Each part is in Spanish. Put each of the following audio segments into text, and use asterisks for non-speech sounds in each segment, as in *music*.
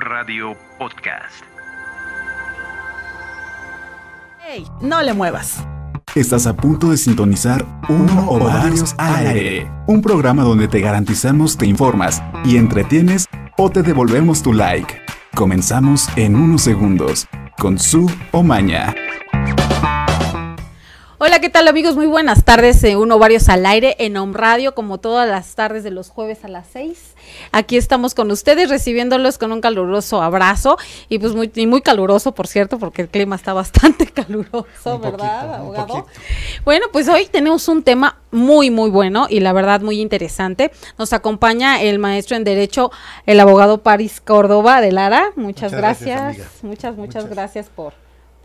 Radio Podcast. ¡Hey! No le muevas. Estás a punto de sintonizar Uno o varios aire, un programa donde te garantizamos te informas y entretienes o te devolvemos tu like. Comenzamos en unos segundos con su o maña. ¿qué tal amigos? Muy buenas tardes, eh, uno varios al aire en Home Radio, como todas las tardes de los jueves a las seis. Aquí estamos con ustedes recibiéndolos con un caluroso abrazo y pues muy, muy caluroso, por cierto, porque el clima está *laughs* bastante caluroso, ¿verdad, abogado? Bueno, pues hoy tenemos un tema muy, muy bueno y la verdad muy interesante. Nos acompaña el maestro en Derecho, el abogado París Córdoba de Lara. Muchas, gracias, muchas, muchas gracias por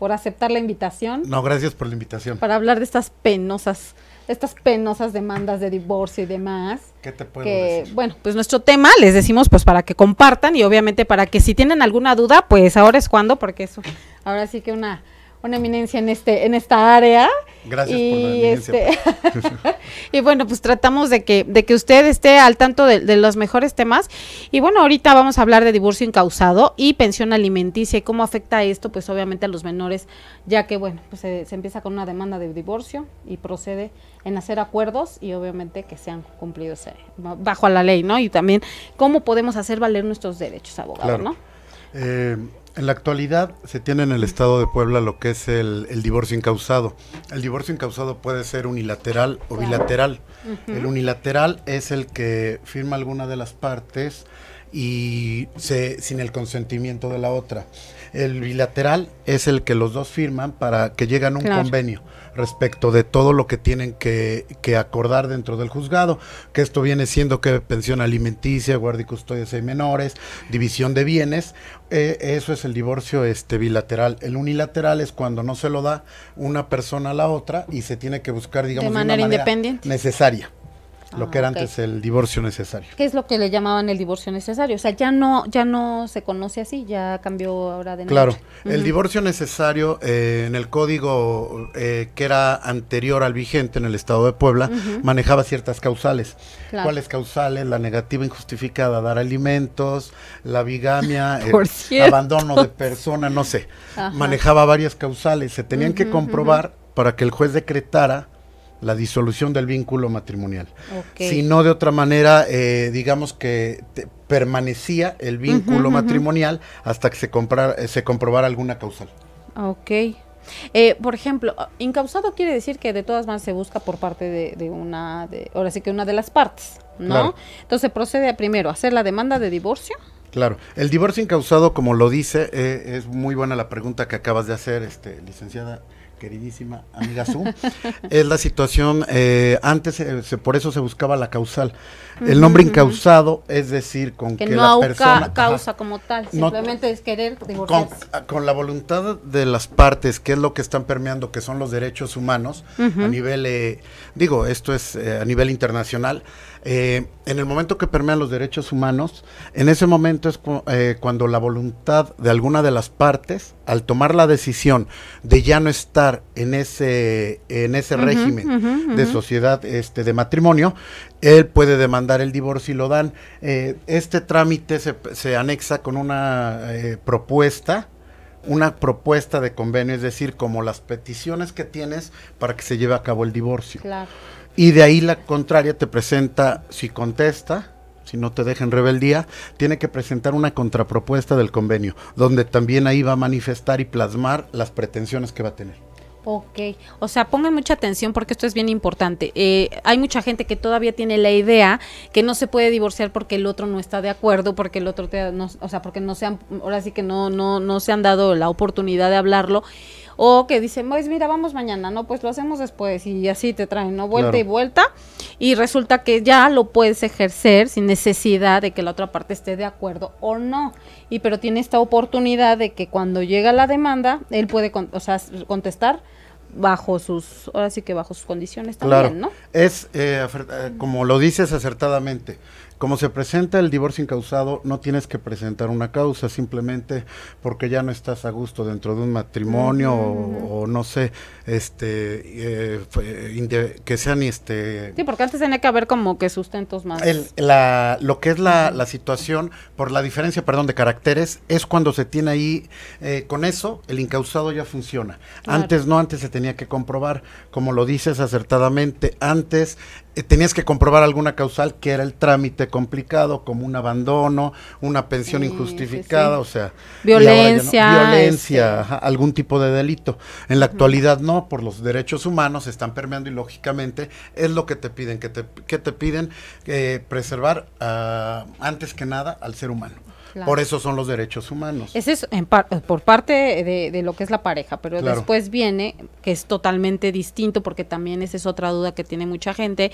por aceptar la invitación. No, gracias por la invitación. Para hablar de estas penosas, estas penosas demandas de divorcio y demás. ¿Qué te puedo decir? Bueno, pues nuestro tema les decimos pues para que compartan y obviamente para que si tienen alguna duda, pues ahora es cuando, porque eso, ahora sí que una una eminencia en este en esta área. Gracias y por la eminencia. Este pues. *laughs* y bueno, pues tratamos de que de que usted esté al tanto de, los mejores temas. Y bueno, ahorita vamos a hablar de divorcio incausado y pensión alimenticia y cómo afecta esto, pues obviamente a los menores, ya que bueno, pues se, empieza con una demanda de divorcio y procede en hacer acuerdos y obviamente que sean cumplidos bajo la ley, ¿no? Y también cómo podemos hacer valer nuestros derechos, abogado, ¿no? Eh, en la actualidad se tiene en el estado de Puebla lo que es el, divorcio incausado. El divorcio incausado puede ser unilateral o bilateral. El unilateral es el que firma alguna de las partes y sin el consentimiento de la otra. El bilateral es el que los dos firman para que lleguen a un convenio respecto de todo lo que tienen que, acordar dentro del juzgado, que esto viene siendo que pensión alimenticia, guardia y custodia de menores, división de bienes, eh, eso es el divorcio este bilateral. El unilateral es cuando no se lo da una persona a la otra y se tiene que buscar, digamos, de manera independiente. necesaria lo ah, que era antes el divorcio necesario. ¿Qué es lo que le llamaban el divorcio necesario? O sea, ya no, ya no se conoce así, ya cambió ahora de nombre. Claro, el divorcio necesario eh, en el código eh, que era anterior al vigente en el Estado de Puebla manejaba ciertas causales. ¿Cuáles causales? La negativa injustificada, dar alimentos, la bigamia, *laughs* el abandono de persona, no sé. Manejaba varias causales, se tenían que comprobar para que el juez decretara la disolución del vínculo matrimonial. sino Si no, de otra manera, eh, digamos que permanecía el vínculo matrimonial hasta que se, comprara eh, se comprobara alguna causal. Ok. Eh, por ejemplo, incausado quiere decir que de todas maneras se busca por parte de, una, de, ahora sí que una de las partes, ¿no? Entonces procede a primero hacer la demanda de divorcio. Claro, el divorcio incausado, como lo dice, es muy buena la pregunta que acabas de hacer, este, licenciada queridísima amiga Su, *laughs* es la situación, eh, antes eh, por eso se buscaba la causal. El nombre incausado, es decir, con que, no la causa como tal, simplemente es querer con, ah, con, la voluntad de las partes, que es lo que están permeando, que son los derechos humanos, a nivel, eh, digo, esto es a nivel internacional, eh, en el momento que permean los derechos humanos, en ese momento es eh, cuando la voluntad de alguna de las partes, al tomar la decisión de ya no estar en ese, en ese régimen de sociedad este, de matrimonio, él puede demandar el divorcio y lo dan. Eh, este trámite se, se, anexa con una propuesta una propuesta de convenio, es decir, como las peticiones que tienes para que se lleve a cabo el divorcio. Claro. Y de ahí la contraria te presenta, si contesta, si no te deja en rebeldía, tiene que presentar una contrapropuesta del convenio, donde también ahí va a manifestar y plasmar las pretensiones que va a tener. Ok, o sea, pongan mucha atención porque esto es bien importante. Eh, hay mucha gente que todavía tiene la idea que no se puede divorciar porque el otro no está de acuerdo, porque el otro, te, no, o sea, porque no se han, ahora sí que no, no, no se han dado la oportunidad de hablarlo o que dicen, pues mira, vamos mañana, no, pues lo hacemos después y así te traen, ¿no? Vuelta y vuelta y resulta que ya lo puedes ejercer sin necesidad de que la otra parte esté de acuerdo o no. Y pero tiene esta oportunidad de que cuando llega la demanda, él puede, o sea, contestar bajo sus, ahora sí que bajo sus condiciones también, claro. ¿no? Es, eh, eh, como lo dices acertadamente, como se presenta el divorcio incausado, no tienes que presentar una causa simplemente porque ya no estás a gusto dentro de un matrimonio o, no sé, este, eh, que sean este. Sí, porque antes tenía que haber como que sustentos más. lo que es la, situación por la diferencia, perdón, de caracteres es cuando se tiene ahí eh, con eso el incausado ya funciona. Antes no, antes se tenía que comprobar, como lo dices acertadamente. Antes eh, tenías que comprobar alguna causal que era el trámite complicado, como un abandono, una pensión injustificada, o sea, violencia, este. algún tipo de delito. En la actualidad no, por los derechos humanos están permeando y lógicamente es lo que te piden, que te, que te piden eh, preservar ah, antes que nada al ser humano. Por eso son los derechos humanos. Ese es en por parte de, lo que es la pareja, pero después viene, que es totalmente distinto, porque también esa es otra duda que tiene mucha gente,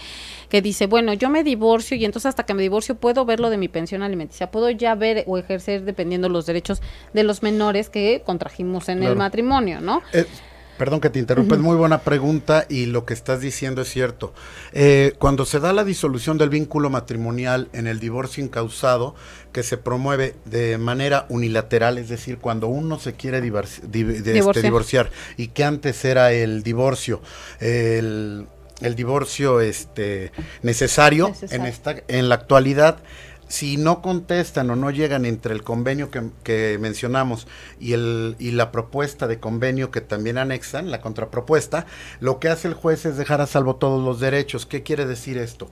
que dice, bueno, yo me divorcio y entonces hasta que me divorcio puedo ver lo de mi pensión alimenticia, puedo ya ver o ejercer dependiendo los derechos de los menores que contrajimos en el matrimonio, ¿no? Eh, Perdón que te interrumpa, muy buena pregunta y lo que estás diciendo es cierto. Eh, cuando se da la disolución del vínculo matrimonial en el divorcio incausado, que se promueve de manera unilateral, es decir, cuando uno se quiere este, divorciar. y que antes era el divorcio, el, divorcio este, necesario, necesario, En, esta, en la actualidad si no contestan o no llegan entre el convenio que, mencionamos y, el, y la propuesta de convenio que también anexan, la contrapropuesta, lo que hace el juez es dejar a salvo todos los derechos. ¿Qué quiere decir esto?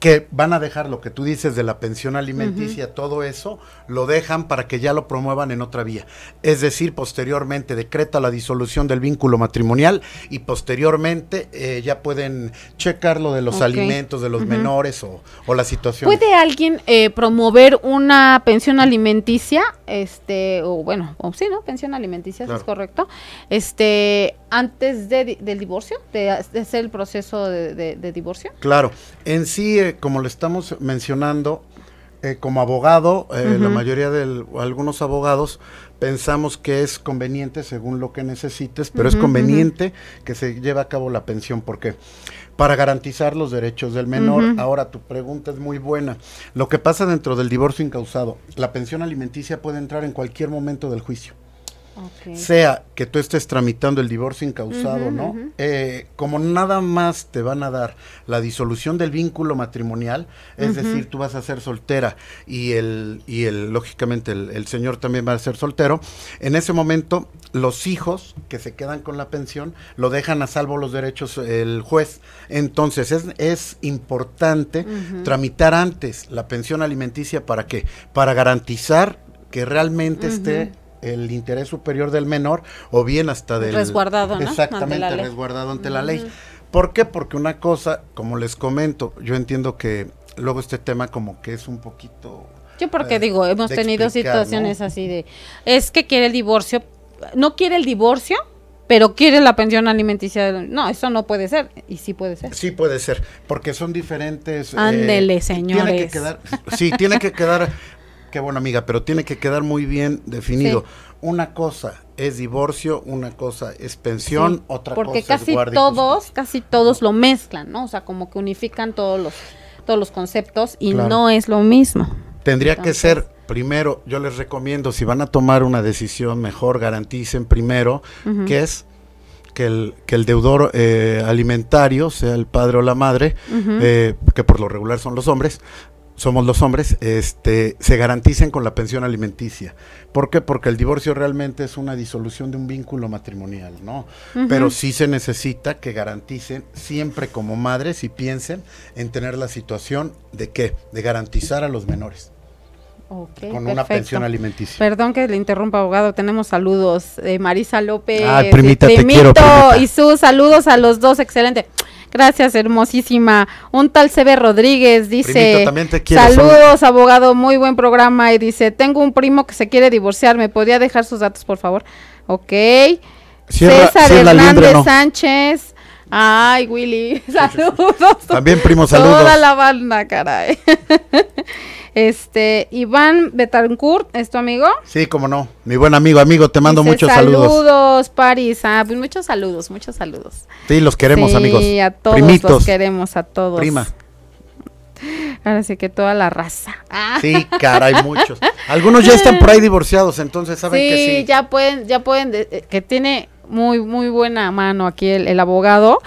que van a dejar lo que tú dices de la pensión alimenticia, todo eso, lo dejan para que ya lo promuevan en otra vía. Es decir, posteriormente decreta la disolución del vínculo matrimonial y posteriormente eh, ya pueden checar lo de los alimentos de los menores o, la situación. ¿Puede alguien eh, promover una pensión alimenticia? Este, o bueno, o, sí, ¿no? Pensión alimenticia, si es correcto. Este, antes de, del divorcio, de, hacer el proceso de, de, divorcio. Claro, en sí como le estamos mencionando, eh, como abogado, eh, la mayoría de algunos abogados pensamos que es conveniente según lo que necesites, pero es conveniente que se lleve a cabo la pensión porque para garantizar los derechos del menor. Ahora tu pregunta es muy buena. Lo que pasa dentro del divorcio incausado, la pensión alimenticia puede entrar en cualquier momento del juicio. Sea que tú estés tramitando el divorcio incausado, ¿no? Eh, como nada más te van a dar la disolución del vínculo matrimonial, es decir, tú vas a ser soltera y el, y el, lógicamente, el, señor también va a ser soltero, en ese momento los hijos que se quedan con la pensión lo dejan a salvo los derechos el juez. Entonces, es, es importante tramitar antes la pensión alimenticia para qué? Para garantizar que realmente esté el interés superior del menor o bien hasta del... Resguardado, ¿no? Exactamente, resguardado ante la ley. ¿Por qué? Porque una cosa, como les comento, yo entiendo que luego este tema como que es un poquito... Yo porque eh, digo, hemos tenido situaciones así de, es que quiere el divorcio, no quiere el divorcio, pero quiere la pensión alimenticia. No, eso no puede ser. Y sí puede ser. Sí puede ser, porque son diferentes. Eh, Ándele, señores. sí, tiene que quedar Qué bueno, amiga, pero tiene que quedar muy bien definido. Una cosa es divorcio, una cosa es pensión, otra porque cosa casi es guardia todos, casi todos lo mezclan, ¿no? O sea, como que unifican todos los todos los conceptos y no es lo mismo. Tendría que ser primero, yo les recomiendo si van a tomar una decisión mejor garanticen primero que es que el, que el deudor eh, alimentario, sea el padre o la madre, eh, que por lo regular son los hombres, somos los hombres, este, se garanticen con la pensión alimenticia. ¿Por qué? Porque el divorcio realmente es una disolución de un vínculo matrimonial, ¿no? Pero sí se necesita que garanticen siempre como madres y piensen en tener la situación de qué? De garantizar a los menores. con una pensión alimenticia. Perdón que le interrumpa, abogado. Tenemos saludos. de eh, Marisa López, ah, y sus saludos a los dos. Excelente. Gracias, hermosísima. Un tal CB Rodríguez dice, saludos, abogado, muy buen programa. Y dice, tengo un primo que se quiere divorciar, ¿me podría dejar sus datos, por favor? Ok. César Hernández Sánchez. Ay, Willy, *laughs* saludos. También primo, saludos. Toda la banda, caray. *laughs* Este, Iván Betancourt, ¿es tu amigo? Sí, cómo no, mi buen amigo, amigo, te mando muchos saludos. Saludos, París, ah, pues muchos saludos, muchos saludos. Sí, los queremos, amigos. Sí, a todos los queremos, a todos. Prima. Ahora sí que toda la raza. Ah. Sí, caray, muchos. Algunos ya están por ahí divorciados, entonces saben que sí. ya pueden, ya pueden, eh, eh, que tiene muy, muy buena mano aquí el, el abogado.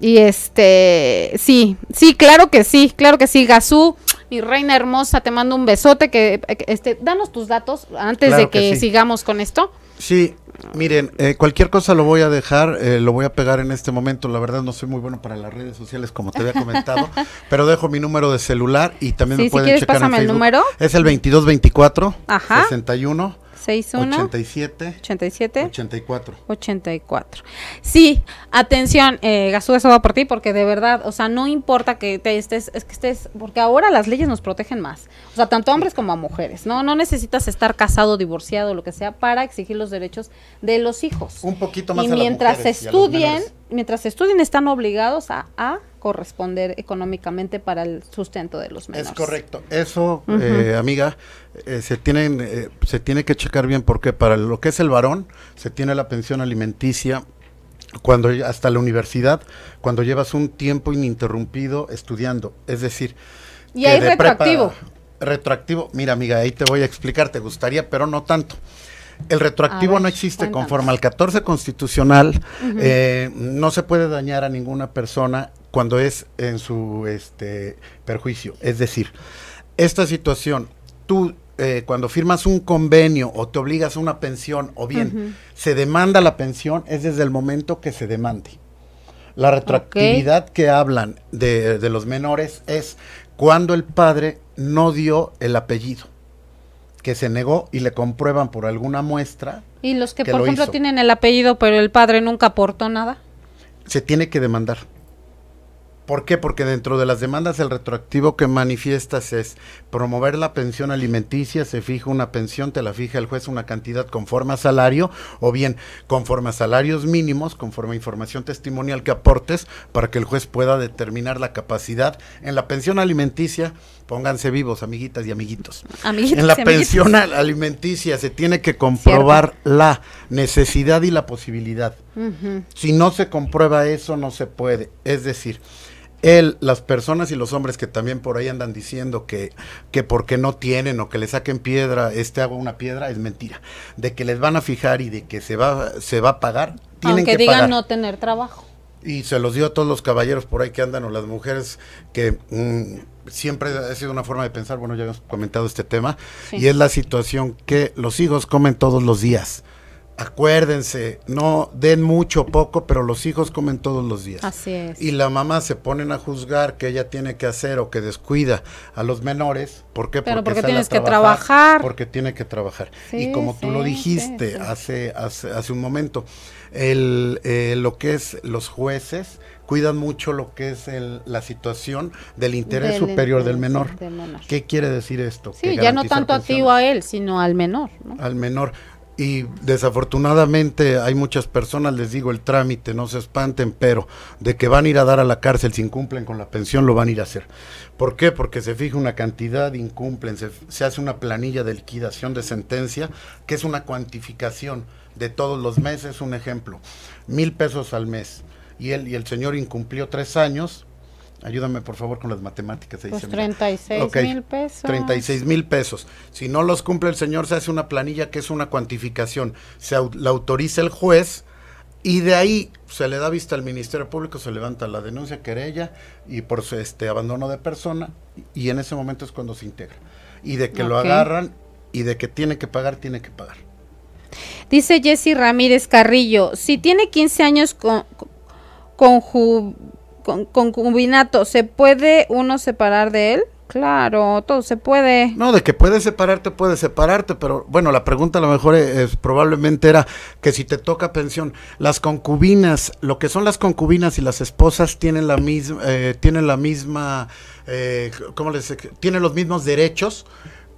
Y este, sí, sí, claro que sí, claro que sí, Gazú. Reina Hermosa, te mando un besote, que este, danos tus datos antes de que, sigamos con esto. Sí, miren, eh, cualquier cosa lo voy a dejar, eh, lo voy a pegar en este momento. La verdad no soy muy bueno para las redes sociales, como te había comentado, *laughs* pero dejo mi número de celular y también me pueden checar el número? Es el 2224 Ajá. 61 87 87 84 84. Sí, atención, eh, eso va por ti porque de verdad, o sea, no importa que te estés es que estés porque ahora las leyes nos protegen más. O sea, tanto a hombres como a mujeres, ¿no? No necesitas estar casado, divorciado, lo que sea para exigir los derechos de los hijos. Un poquito más y mientras estudien, mientras estudien están obligados a corresponder económicamente para el sustento de los menores. Es correcto. Eso, eh, amiga, eh, se, tienen, eh, se tiene que checar bien porque para lo que es el varón se tiene la pensión alimenticia cuando hasta la universidad, cuando llevas un tiempo ininterrumpido estudiando, es decir, y hay retroactivo. retroactivo, mira amiga, ahí te voy a explicar, te gustaría, pero no tanto. El retroactivo no existe conforme al 14 constitucional, no se puede dañar a ninguna persona cuando es en su este, perjuicio. Es decir, esta situación, tú eh, cuando firmas un convenio o te obligas a una pensión o bien se demanda la pensión es desde el momento que se demande. La retroactividad que hablan de, los menores es cuando el padre no dio el apellido, que se negó y le comprueban por alguna muestra. Y los que, por ejemplo, tienen el apellido pero el padre nunca aportó nada. Se tiene que demandar. ¿Por qué? Porque dentro de las demandas el retroactivo que manifiestas es promover la pensión alimenticia, se fija una pensión, te la fija el juez una cantidad conforme a salario o bien conforme a salarios mínimos, conforme a información testimonial que aportes para que el juez pueda determinar la capacidad en la pensión alimenticia. Pónganse vivos, amiguitas y amiguitos. en la pensión alimenticia se tiene que comprobar la necesidad y la posibilidad. Si no se comprueba eso, no se puede. Es decir, él, las personas y los hombres que también por ahí andan diciendo que, que porque no tienen o que le saquen piedra, este hago una piedra, es mentira. De que les van a fijar y de que se va, se va a pagar, tienen Aunque digan no tener trabajo. Y se los dio a todos los caballeros por ahí que andan o las mujeres que mm, siempre ha sido una forma de pensar, bueno, ya hemos comentado este tema, y es la situación que los hijos comen todos los días acuérdense, no den mucho, o poco, pero los hijos comen todos los días. Así es. Y la mamá se ponen a juzgar que ella tiene que hacer o que descuida a los menores. ¿Por qué? porque, tienes que trabajar. Porque tiene que trabajar. y como tú lo dijiste hace, hace, un momento, el, eh, lo que es los jueces cuidan mucho lo que es la situación del interés superior del, menor. ¿Qué quiere decir esto? Sí, ya no tanto a ti o a él, sino al menor. Al menor y desafortunadamente hay muchas personas, les digo el trámite, no se espanten, pero de que van a ir a dar a la cárcel si incumplen con la pensión, lo van a ir a hacer. ¿Por qué? Porque se fija una cantidad, incumplen, se, hace una planilla de liquidación de sentencia, que es una cuantificación de todos los meses, un ejemplo, mil pesos al mes, y y el señor incumplió tres años, Ayúdame por favor con las matemáticas. Ahí 36 pues mil pesos. 36 mil pesos. Si no los cumple el señor, se hace una planilla que es una cuantificación. Se la autoriza el juez y de ahí se le da vista al Ministerio Público, se levanta la denuncia, querella y por su este abandono de persona y en ese momento es cuando se integra. Y de que lo agarran y de que tiene que pagar, tiene que pagar. Dice Jesse Ramírez Carrillo, si tiene 15 años con, con, con con, concubinato, ¿se puede uno separar de él? Claro, todo se puede. No, de que puedes separarte, puedes separarte, pero bueno, la pregunta a lo mejor e-, es, probablemente era que si te toca pensión, las concubinas, lo que son las concubinas y las esposas tienen la misma, eh, tienen la misma, eh, ¿cómo les, tienen los mismos derechos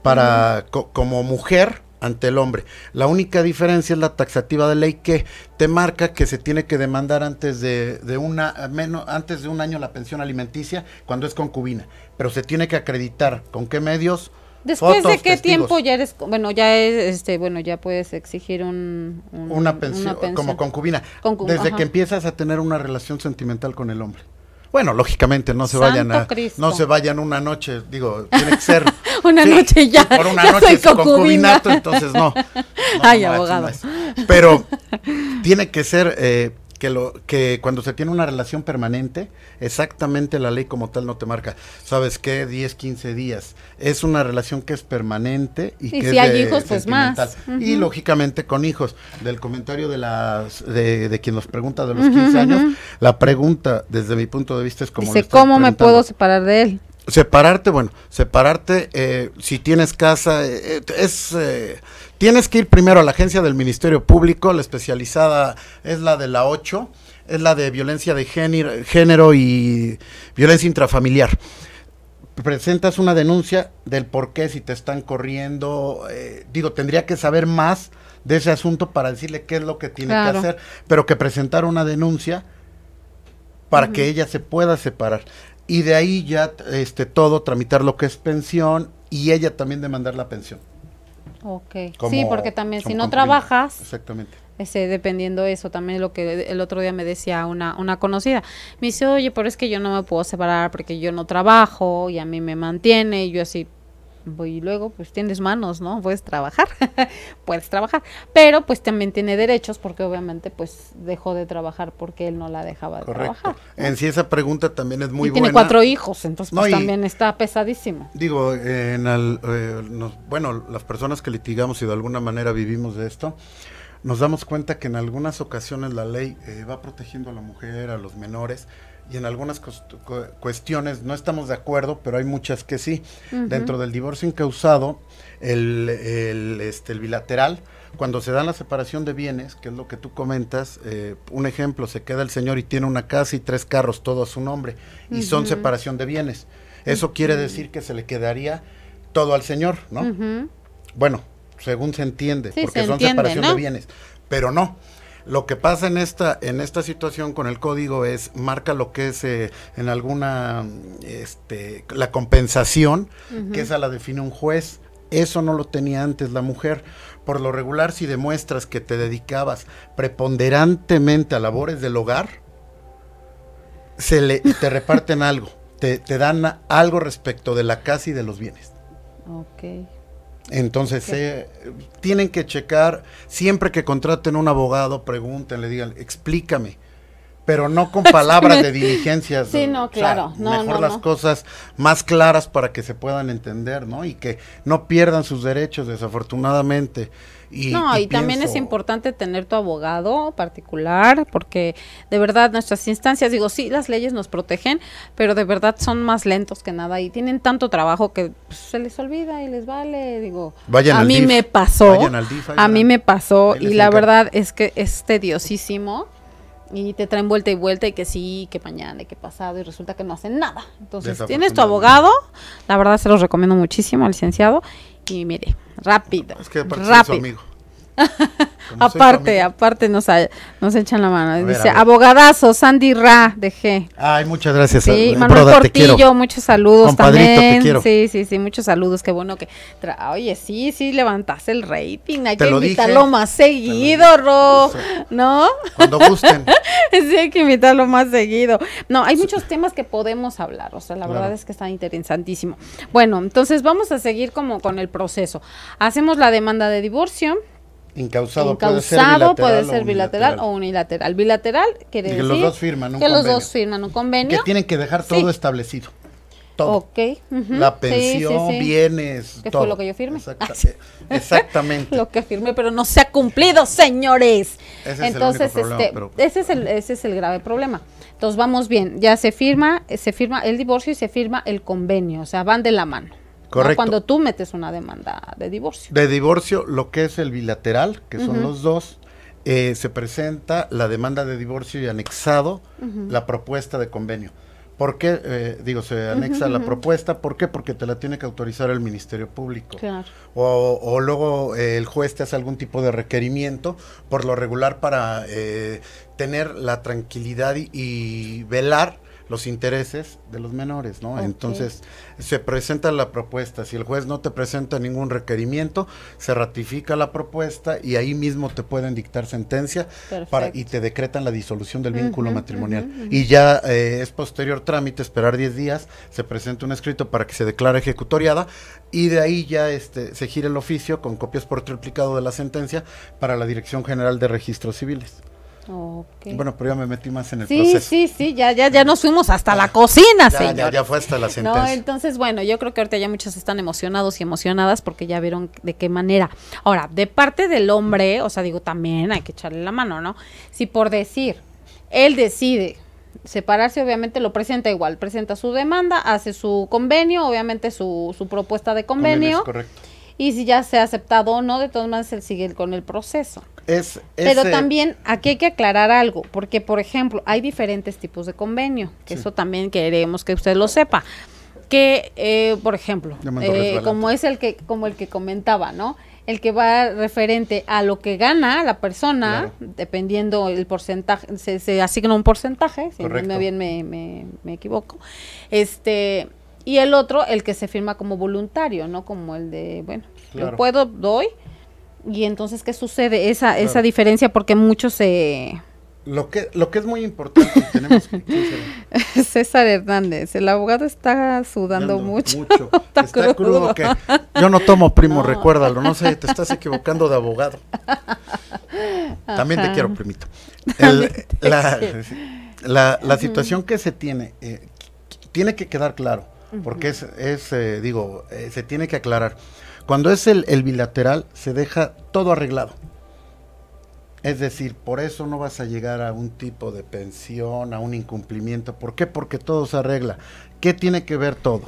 para como mujer ante el hombre. La única diferencia es la taxativa de ley que te marca que se tiene que demandar antes de, una menos antes de un año la pensión alimenticia cuando es concubina, pero se tiene que acreditar con qué medios. Después de qué tiempo ya eres, bueno, ya es, este, bueno, ya puedes exigir un, una, pensión, como concubina, desde que empiezas a tener una relación sentimental con el hombre. Bueno, lógicamente no se vayan a, no se vayan una noche, digo, tiene que ser *laughs* una noche ya. Por una noche soy concubinato, entonces no. *laughs* Ay, abogado. Pero *laughs* tiene que ser eh, que, lo, que cuando se tiene una relación permanente, exactamente la ley como tal no te marca. ¿Sabes qué? 10, 15 días. Es una relación que es permanente y, que si hay hijos, pues más. Y lógicamente con hijos. Del comentario de, las, de, quien nos pregunta de los 15 años, la pregunta desde mi punto de vista es como... Dice, ¿cómo me puedo separar de él? Separarte, bueno, separarte, eh, si tienes casa, eh, eh, es... Tienes que ir primero a la agencia del Ministerio Público, la especializada es la de la 8, es la de violencia de género, y violencia intrafamiliar. Presentas una denuncia del por qué si te están corriendo, eh, digo, tendría que saber más de ese asunto para decirle qué es lo que tiene que hacer, pero que presentar una denuncia para que ella se pueda separar. Y de ahí ya este todo tramitar lo que es pensión y ella también demandar la pensión sí, porque también si no trabajas. Exactamente. Ese, dependiendo de eso, también lo que el otro día me decía una, una conocida. Me dice, oye, pero es que yo no me puedo separar porque yo no trabajo y a mí me mantiene. Y yo así, y luego pues tienes manos, ¿no? Puedes trabajar, *laughs* puedes trabajar, pero pues también tiene derechos porque obviamente pues dejó de trabajar porque él no la dejaba de trabajar. En sí esa pregunta también es muy buena. Tiene cuatro hijos, entonces pues, también está pesadísimo. Digo, eh, en eh, bueno, las personas que litigamos y de alguna manera vivimos de esto, nos damos cuenta que en algunas ocasiones la ley eh, va protegiendo a la mujer, a los menores, y en algunas cuestiones no estamos de acuerdo, pero hay muchas que sí. Dentro del divorcio incausado, el, este, bilateral, cuando se da la separación de bienes, que es lo que tú comentas, eh, un ejemplo, se queda el señor y tiene una casa y tres carros, todo a su nombre, y son separación de bienes. Eso quiere decir que se le quedaría todo al señor, ¿no? Bueno, según se entiende, porque son separación de bienes, pero no lo que pasa en esta, en esta situación con el código es, marca lo que es eh, en alguna, este, la compensación, que esa la define un juez. Eso no lo tenía antes la mujer. Por lo regular, si demuestras que te dedicabas preponderantemente a labores del hogar, se le, te reparten algo, te, te dan algo respecto de la casa y de los bienes. Ok. Entonces, eh, tienen que checar, siempre que contraten un abogado, pregúntenle, digan, explícame pero no con palabras de *laughs* diligencias. Sí, no, claro. mejor las cosas más claras para que se puedan entender, ¿no? Y que no pierdan sus derechos, desafortunadamente. Y, no, y, también es importante tener tu abogado particular, porque de verdad nuestras instancias, digo, sí, las leyes nos protegen, pero de verdad son más lentos que nada y tienen tanto trabajo que pues, se les olvida y les vale, digo. Vayan a mí me pasó. a mí me pasó y la verdad es que es tediosísimo y te traen vuelta y vuelta y que sí, que mañana, y que pasado y resulta que no hacen nada. Entonces, tienes tu abogado, la verdad se los recomiendo muchísimo al licenciado y mire, rápido. Es que rápido. Es amigo aparte, aparte nos, nos echan la mano. Dice, abogadazo, Sandy Ra, de G. Ay, muchas gracias. Sí, Manuel Portillo, muchos saludos también. Sí, sí, sí, muchos saludos. Qué bueno que... Oye, sí, sí, levantaste el rating. Hay que invitarlo más seguido, Ro. ¿No? Cuando gusten. *laughs* sí, hay que invitarlo más seguido. No, hay muchos temas que podemos hablar. O sea, la verdad es que está interesantísimo. Bueno, entonces vamos a seguir como con el proceso. Hacemos la demanda de divorcio Incausado, puede ser bilateral, o, unilateral. Bilateral quiere decir que los dos firman un que convenio. los dos firman un convenio. Que tienen que dejar todo establecido. Todo. Ok. La pensión, bienes, ¿Qué todo. fue lo que yo firmé? Ah, *laughs* exactamente. *laughs* lo que firmé, pero no se ha cumplido, señores. Entonces, este, ese es el este, ese es el grave problema. Entonces, vamos bien, ya se firma, se firma el divorcio y se firma el convenio, o sea, van de la mano. Cuando tú metes una demanda de divorcio. De divorcio, lo que es el bilateral, que son los dos, eh, se presenta la demanda de divorcio y anexado la propuesta de convenio. ¿Por qué? Eh, digo, se anexa la propuesta. ¿Por qué? Porque te la tiene que autorizar el Ministerio Público. Claro. O, luego eh, el juez te hace algún tipo de requerimiento, por lo regular, para tener la tranquilidad y velar los intereses de los menores, ¿no? Entonces, se presenta la propuesta, si el juez no te presenta ningún requerimiento, se ratifica la propuesta y ahí mismo te pueden dictar sentencia y te decretan la disolución del vínculo matrimonial. Y ya eh, es posterior trámite, esperar 10 días, se presenta un escrito para que se declare ejecutoriada y de ahí ya este, se gira el oficio con copias por triplicado de la sentencia para la Dirección General de Registros Civiles. Bueno, pero ya me metí más en el proceso. Sí, sí, ya, ya, ya nos fuimos hasta la cocina, Ya, fue hasta la sentencia. No, entonces, bueno, yo creo que ahorita ya muchos están emocionados y emocionadas porque ya vieron de qué manera. Ahora, de parte del hombre, o sea, digo, también hay que echarle la mano, ¿no? Si por decir, él decide separarse, obviamente lo presenta igual, presenta su demanda, hace su convenio, obviamente su, su propuesta de convenio. convenio es correcto y si ya se ha aceptado o no, de todas maneras él sigue con el proceso. Pero también aquí hay que aclarar algo, porque por ejemplo, hay diferentes tipos de convenio, que eso también queremos que usted lo sepa que eh, por ejemplo eh, como es el que como el que comentaba no el que va referente a lo que gana la persona dependiendo el porcentaje se, asigna un porcentaje si no bien me, me, me equivoco este y el otro, el que se firma como voluntario, ¿no? Como el de, bueno, lo puedo, doy. Y entonces, ¿qué sucede? Esa, esa diferencia, porque muchos se... Lo que, lo que es muy importante, *laughs* tenemos que, César Hernández, el abogado está sudando mucho. *laughs* está, crudo. yo no tomo primo, *laughs* recuérdalo, no sé, te estás equivocando de abogado. También te quiero, primito. la, situación que se tiene, eh, tiene que quedar claro porque es, eh, digo, eh, se tiene que aclarar. Cuando es el, bilateral, se deja todo arreglado. Es decir, por eso no vas a llegar a un tipo de pensión, a un incumplimiento. ¿Por qué? Porque todo se arregla. ¿Qué tiene que ver todo?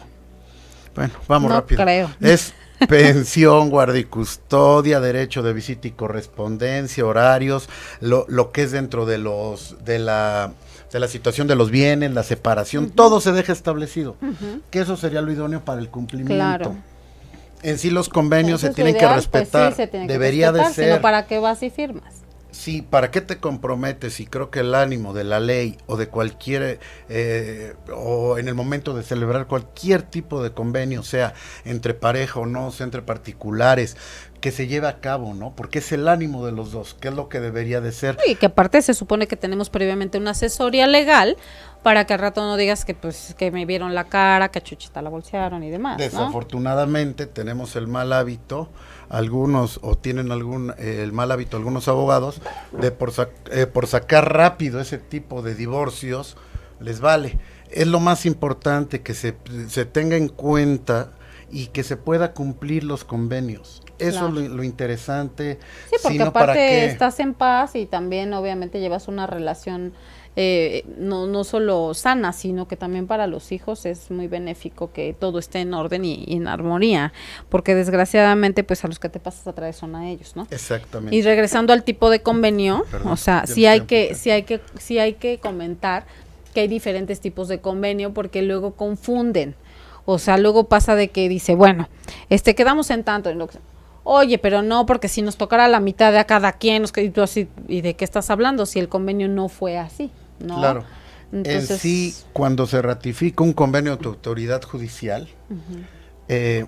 Bueno, vamos rápido. Es pensión, *laughs* guardia y custodia, derecho de visita y correspondencia, horarios, lo, lo que es dentro de los de la de la situación de los bienes, la separación, todo se deja establecido. Que eso sería lo idóneo para el cumplimiento. Claro. En sí los convenios se tienen que respetar, debería de ser. Sino ¿Para qué vas y firmas? Sí, ¿para qué te comprometes? Y creo que el ánimo de la ley o de cualquier, eh, o en el momento de celebrar cualquier tipo de convenio, sea entre pareja o no, sea entre particulares, que se lleve a cabo, ¿no? Porque es el ánimo de los dos, que es lo que debería de ser. Y que aparte se supone que tenemos previamente una asesoría legal para que al rato no digas que pues que me vieron la cara, que chuchita la bolsearon y demás. Desafortunadamente tenemos el mal hábito, algunos o tienen algún eh, el mal hábito algunos abogados de eh, por, sacar rápido ese tipo de divorcios les vale. Es lo más importante que se, se tenga en cuenta y que se pueda cumplir los convenios eso es lo, interesante. Sí, porque aparte estás en paz y también obviamente llevas una relación eh, no, no solo sana, sino que también para los hijos es muy benéfico que todo esté en orden y, en armonía, porque desgraciadamente pues a los que te pasas través son a ellos, ¿no? Exactamente. Y regresando al tipo de convenio, o sea, sí hay, que, hay que, sí hay que comentar que hay diferentes tipos de convenio porque luego confunden. O sea, luego pasa de que dice, bueno, este quedamos en tanto, en lo oye, pero no, porque si nos tocara la mitad de a cada quien, y así, ¿y de qué estás hablando? Si el convenio no fue así, Claro. Entonces... En sí, cuando se ratifica un convenio de autoridad judicial, eh,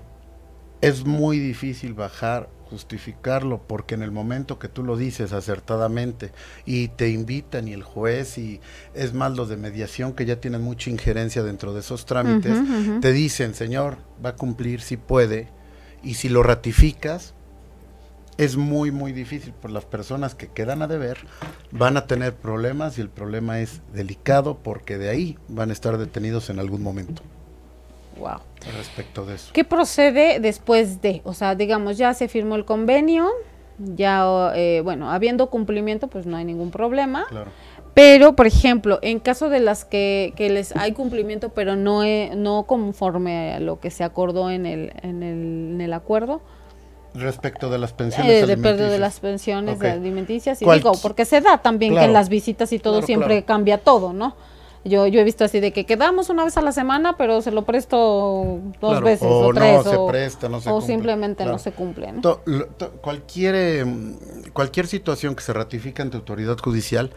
es muy difícil bajar justificarlo porque en el momento que tú lo dices acertadamente y te invitan y el juez y es más los de mediación que ya tienen mucha injerencia dentro de esos trámites, te dicen, señor, va a cumplir si puede, y si lo ratificas, es muy, muy difícil. Por las personas que quedan a deber van a tener problemas y el problema es delicado porque de ahí van a estar detenidos en algún momento. Wow. Respecto de eso. ¿Qué procede después de? O sea, digamos, ya se firmó el convenio, ya, eh, bueno, habiendo cumplimiento, pues no hay ningún problema. Claro pero, por ejemplo, en caso de las que, que les hay cumplimiento, pero no, no conforme a lo que se acordó en el, en el, en el acuerdo, Respecto de las pensiones eh, de alimenticias. De, las pensiones de alimenticias. Y digo, porque se da también que en las visitas y todo siempre cambia todo, ¿no? Yo, yo he visto así de que quedamos una vez a la semana, pero se lo presto dos veces o, tres. No, o, se presta, no se o simplemente no se cumple. ¿no? cualquier, em, cualquier situación que se ratifica ante autoridad judicial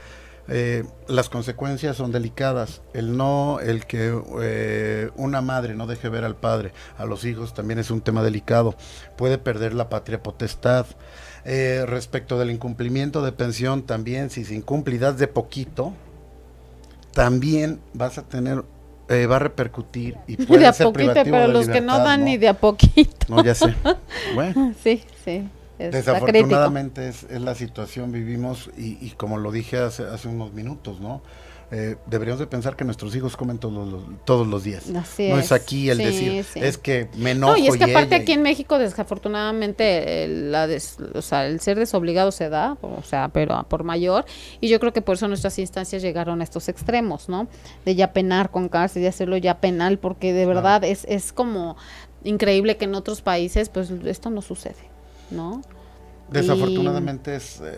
eh, las consecuencias son delicadas. El no, el que eh, una madre no deje ver al padre, a los hijos también es un tema delicado. Puede perder la patria potestad. Eh, respecto del incumplimiento de pensión, también si se das de poquito, también vas a tener va a repercutir y *laughs* puede ser poquito, pero los que no dan ni de a poquito. No, ya sé. *laughs* Bueno. Sí, sí. Desafortunadamente es, la situación vivimos y, como lo dije hace, hace unos minutos, ¿no? Eh, deberíamos de pensar que nuestros hijos comen todos los, todos los días. no es. aquí el decir, es que me y es que aparte aquí en México desafortunadamente el, la ser desobligado se da, o sea, pero por mayor, y yo creo que por eso nuestras instancias llegaron a estos extremos, ¿no? De ya penar con cárcel, de hacerlo ya penal, porque de verdad es, es como increíble que en otros países pues esto no sucede. ¿no? Desafortunadamente es... Eh,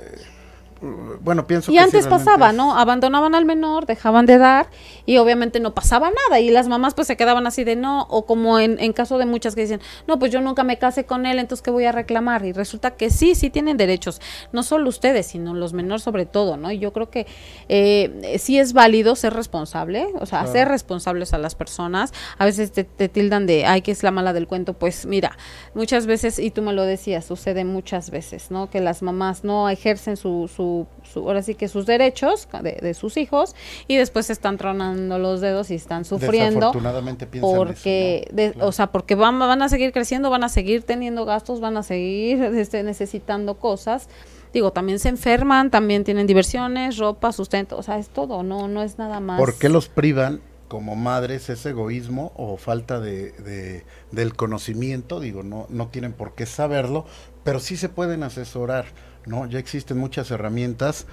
bueno, pienso y que antes pasaba, ¿no? Abandonaban al menor, dejaban de dar y obviamente no pasaba nada y las mamás pues se quedaban así de no, o como en, en caso de muchas que dicen, no, pues yo nunca me casé con él, entonces ¿qué voy a reclamar? Y resulta que sí, sí tienen derechos, no solo ustedes, sino los menores sobre todo, ¿no? Y yo creo que eh, sí es válido ser responsable, o sea, ser responsables a las personas, a veces te, tildan de, ay, que es la mala del cuento, pues mira, muchas veces, y tú me lo decías, sucede muchas veces, ¿no? Que las mamás no ejercen su su, ahora sí que sus derechos de, sus hijos y después están tronando los dedos y están sufriendo porque, o sea, porque van, van a seguir creciendo, van a seguir teniendo gastos, van a seguir *laughs* este, necesitando cosas digo, también se enferman, también tienen diversiones, ropa, sustento, o sea, es todo, no, no es nada más. ¿Por qué los privan como madres ese egoísmo o falta de, de, del conocimiento? Digo, no, no tienen por qué saberlo, pero sí se pueden asesorar. ¿no? Ya existen muchas herramientas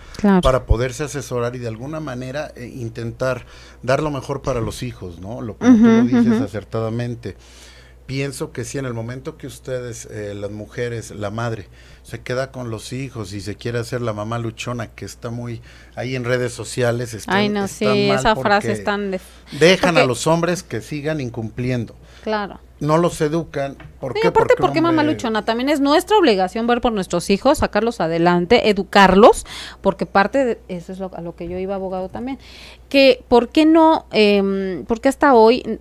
para poderse asesorar y de alguna manera eh, intentar dar lo mejor para los hijos, ¿no? Lo que tú dices acertadamente. Pienso que si en el momento que ustedes, eh, las mujeres, la madre, se queda con los hijos y se quiere hacer la mamá luchona, que está muy ahí en redes sociales, está, Ay, mal esa frase Dejan a los hombres que sigan incumpliendo. Claro no los educan. ¿Por aparte, porque, porque mamá luchona? También es nuestra obligación ver por nuestros hijos, sacarlos adelante, educarlos, porque parte de eso es lo, a lo que yo iba abogado también. Que, ¿por qué no? Eh, em, porque hasta hoy,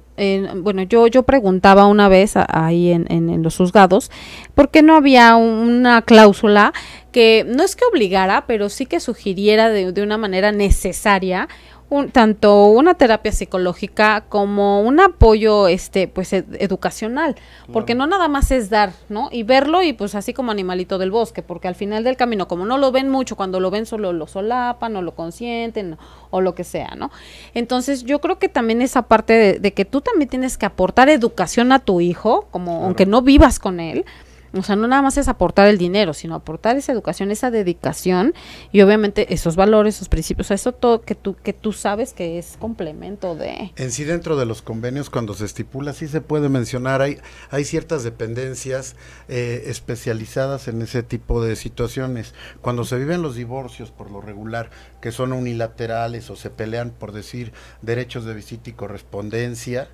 bueno, yo, yo preguntaba una vez ahí en, en, los juzgados, ¿por qué no había una cláusula que no es que obligara, pero sí que sugiriera de, de una manera necesaria? un, tanto una terapia psicológica como un apoyo este pues educacional porque no nada más es dar no y verlo y pues así como animalito del bosque porque al final del camino como no lo ven mucho cuando lo ven solo lo solapan o lo consienten o lo que sea no entonces yo creo que también esa parte de, que tú también tienes que aportar educación a tu hijo como aunque no vivas con él o sea, no nada más es aportar el dinero, sino aportar esa educación, esa dedicación y obviamente esos valores, esos principios, eso todo que tú, que tú sabes que es complemento de... En sí, dentro de los convenios, cuando se estipula, sí se puede mencionar, hay, hay ciertas dependencias eh, especializadas en ese tipo de situaciones. Cuando se viven los divorcios, por lo regular, que son unilaterales o se pelean por decir derechos de visita y correspondencia,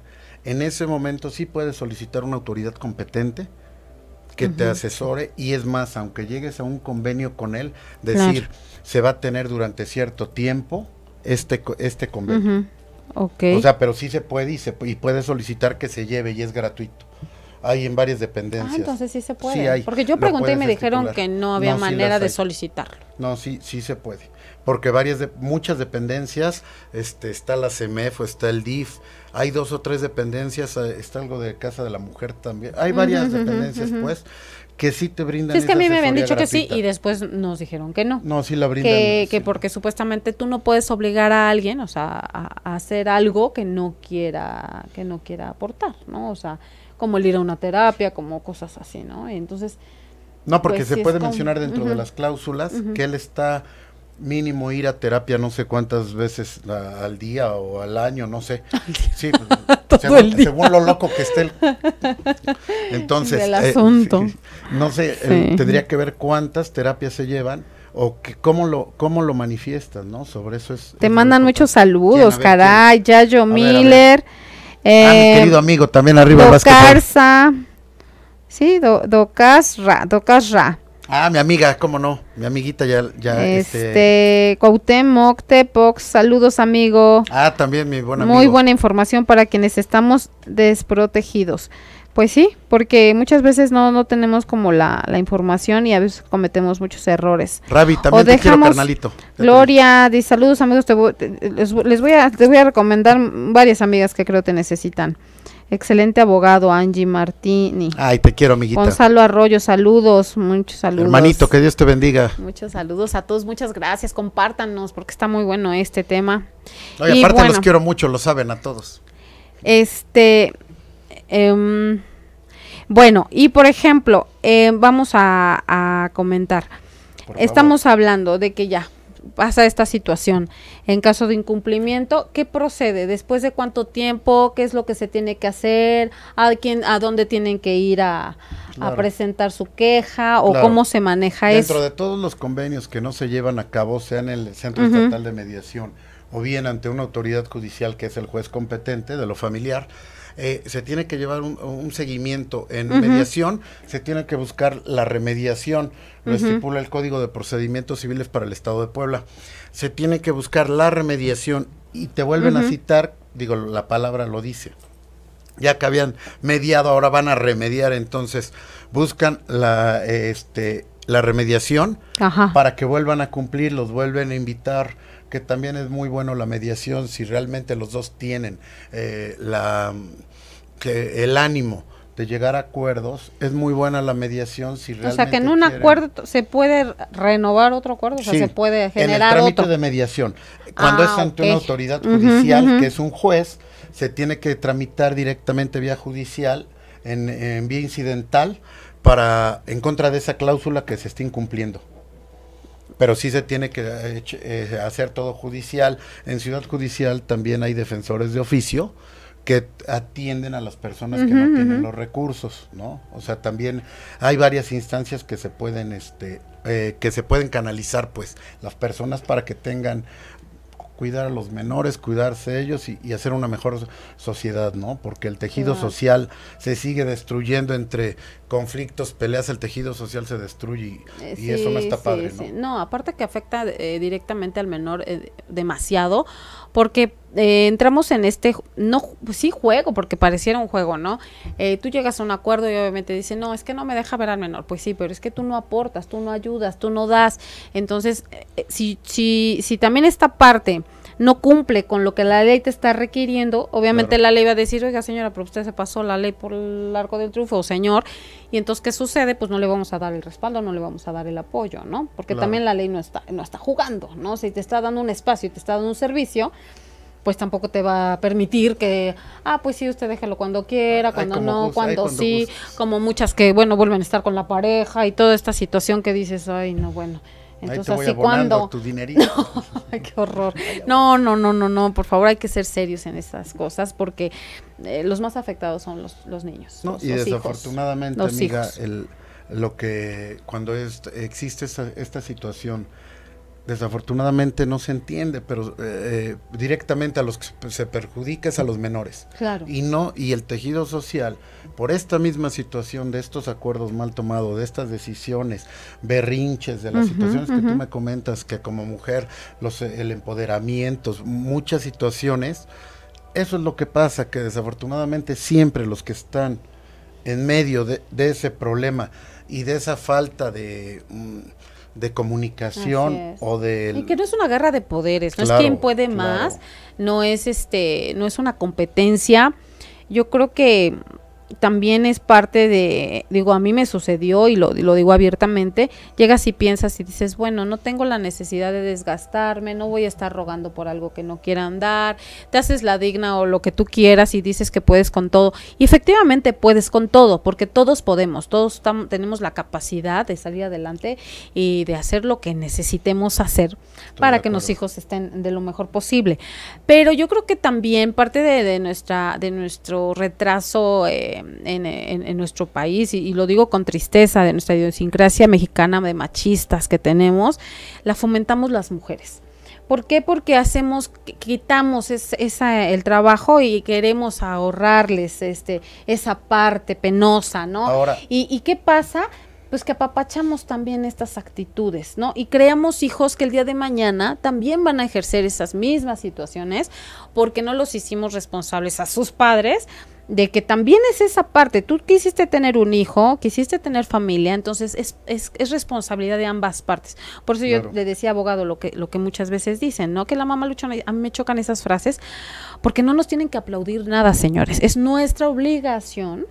en ese momento sí puede solicitar una autoridad competente que te asesore y es más, aunque llegues a un convenio con él, decir, se va a tener durante cierto tiempo este, este convenio. O sea, pero sí se puede y, se, y puede solicitar que se lleve y es gratuito. Hay en varias dependencias. Ah, entonces sí se puede. Porque yo pregunté y me dijeron que no había manera de solicitarlo. No, sí, sí se puede porque varias de, muchas dependencias, este, está la CEMEF, está el DIF, hay dos o tres dependencias, eh, está algo de Casa de la Mujer también, hay varias dependencias pues que sí te brindan. es que a mí me habían dicho que sí y después nos dijeron que no. No, sí la brindan. Que, porque supuestamente tú no puedes obligar a alguien, o sea, a, hacer algo que no quiera, que no quiera aportar, ¿no? O sea, como el ir a una terapia, como cosas así, ¿no? entonces. No, porque pues se puede mencionar dentro de las cláusulas que él está mínimo ir a terapia no sé cuántas veces al día o al año, no sé. Sí, *laughs* pues, según, lo loco que esté *laughs* Entonces, el eh, asunto. no sé, eh, tendría que ver cuántas terapias se llevan o cómo lo cómo lo manifiestas, ¿no? Sobre eso es Te mandan muchos saludos, caray, Yayo Miller. Ah, mi eh, querido amigo también arriba Docarza. Sí, do, Docas Ra Ah, mi amiga, cómo no, mi amiguita ya. ya este, este... Cuauhtémoc, Tepox, saludos amigo. Ah, también mi buena. Muy buena información para quienes estamos desprotegidos. Pues sí, porque muchas veces no, no tenemos como la, la información y a veces cometemos muchos errores. Ravi, también te quiero, carnalito. Gloria, di saludos amigos, les, les, voy a, les voy a recomendar varias amigas que creo te necesitan. Excelente abogado, Angie Martini. Ay, te quiero, amiguita. Gonzalo Arroyo, saludos, muchos saludos. Hermanito, que Dios te bendiga. Muchos saludos a todos, muchas gracias. Compártanos, porque está muy bueno este tema. y, aparte los quiero mucho, lo saben a todos. Este. Em, bueno, y por ejemplo, eh, vamos a, comentar. Estamos hablando de que ya, pasa esta situación. En caso de incumplimiento, ¿qué procede? ¿Después de cuánto tiempo? ¿Qué es lo que se tiene que hacer? ¿A, quién, a dónde tienen que ir a, presentar su queja? ¿O cómo se maneja eso? Dentro de todos los convenios que no se llevan a cabo, sea en el Centro Estatal de Mediación o bien ante una autoridad judicial que es el juez competente de lo familiar, eh, se tiene que llevar un, seguimiento en mediación, se tiene que buscar la remediación, lo estipula el Código de Procedimientos Civiles para el Estado de Puebla, se tiene que buscar la remediación y te vuelven a citar, digo, la palabra lo dice. Ya que habían mediado, ahora van a remediar, entonces buscan la, este, la remediación para que vuelvan a cumplir, los vuelven a invitar, que también es muy bueno la mediación si realmente los dos tienen eh, la que el ánimo de llegar a acuerdos, es muy buena la mediación si realmente O sea, que en un acuerdo se puede renovar otro acuerdo, o sea, se puede generar otro, en el trámite de mediación. Cuando es ah, ante una autoridad judicial, que es un juez, se tiene que tramitar directamente vía judicial en, vía incidental para en contra de esa cláusula que se está incumpliendo. Pero sí se tiene que eh, eh, hacer todo judicial. En Ciudad Judicial también hay defensores de oficio que atienden a las personas que no tienen los recursos, ¿no? O sea, también hay varias instancias que se pueden, este, eh, que se pueden canalizar, pues, las personas para que tengan cuidar a los menores, cuidarse ellos y, hacer una mejor sociedad, ¿no? Porque el tejido social se sigue destruyendo entre conflictos, peleas, el tejido social se destruye y, eh, eso no está padre, ¿no? No, aparte que afecta eh, directamente al menor demasiado, porque eh, entramos en este, no, pues sí juego, porque pareciera un juego, ¿no? Eh, tú llegas a un acuerdo y obviamente dice no, es que no me deja ver al menor. Pues sí, pero es que tú no aportas, tú no ayudas, tú no das. Entonces, eh, si, si, si también esta parte no cumple con lo que la ley te está requiriendo, obviamente la ley va a decir, oiga señora, pero usted se pasó la ley por el arco del triunfo, señor, y entonces ¿qué sucede? Pues no le vamos a dar el respaldo, no le vamos a dar el apoyo, ¿no? Porque también la ley no está, no está jugando, ¿no? Si te está dando un espacio y te está dando un servicio, pues tampoco te va a permitir que, ah, pues sí, usted déjelo cuando quiera, cuando no, cuando, sí, como muchas que, bueno, vuelven a estar con la pareja y toda esta situación que dices, ay, no, bueno. Entonces, así cuando. Tu *laughs* dinerito. No, qué horror. No, no, no, no, no. Por favor, hay que ser serios en estas cosas porque eh, los más afectados son los, niños. No, y desafortunadamente, amiga, el, lo que cuando existe esta, esta situación desafortunadamente no se entiende, pero eh, eh, directamente a los que se perjudica es a los menores. Claro. Y no y el tejido social por esta misma situación de estos acuerdos mal tomados, de estas decisiones, berrinches, de las situaciones que tú me comentas que como mujer los eh, el empoderamiento, muchas situaciones, eso es lo que pasa que desafortunadamente siempre los que están en medio de, ese problema y de esa falta de mm, de comunicación o de y que no es una guerra de poderes no es quien puede más no es este no es una competencia yo creo que también es parte de, digo, a mí me sucedió y lo, digo abiertamente, llegas y piensas y dices, bueno, no tengo la necesidad de desgastarme, no voy a estar rogando por algo que no quiera andar, te haces la digna o lo que tú quieras y dices que puedes con todo. Y efectivamente puedes con todo, porque todos podemos, todos tenemos la capacidad de salir adelante y de hacer lo que necesitemos hacer para que los hijos estén de lo mejor posible. Pero yo creo que también parte de, de nuestra, de nuestro retraso, eh, en, nuestro país, y, lo digo con tristeza, de nuestra idiosincrasia mexicana de machistas que tenemos, la fomentamos las mujeres. ¿Por qué? Porque hacemos, quitamos el trabajo y queremos ahorrarles este, esa parte penosa, ¿no? ¿Y, ¿Y qué pasa? pues que apapachamos también estas actitudes, ¿no? Y creamos hijos que el día de mañana también van a ejercer esas mismas situaciones porque no los hicimos responsables a sus padres de que también es esa parte, tú quisiste tener un hijo, quisiste tener familia, entonces es, es, es responsabilidad de ambas partes. Por eso yo le decía, abogado, lo que, lo que muchas veces dicen, ¿no? Que la mamá lucha, a mí me chocan esas frases, porque no nos tienen que aplaudir nada, señores, es nuestra obligación.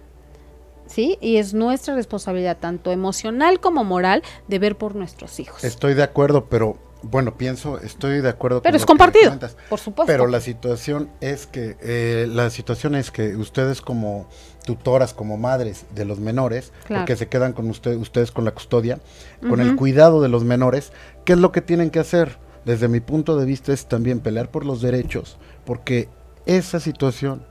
¿Sí? Y es nuestra responsabilidad, tanto emocional como moral, de ver por nuestros hijos. Estoy de acuerdo, pero bueno, pienso, estoy de acuerdo. Pero con es compartido, por supuesto. Pero la situación es que eh, la situación es que ustedes como tutoras, como madres de los menores, que se quedan con usted, ustedes con la custodia, con el cuidado de los menores, ¿qué es lo que tienen que hacer? Desde mi punto de vista es también pelear por los derechos, porque esa situación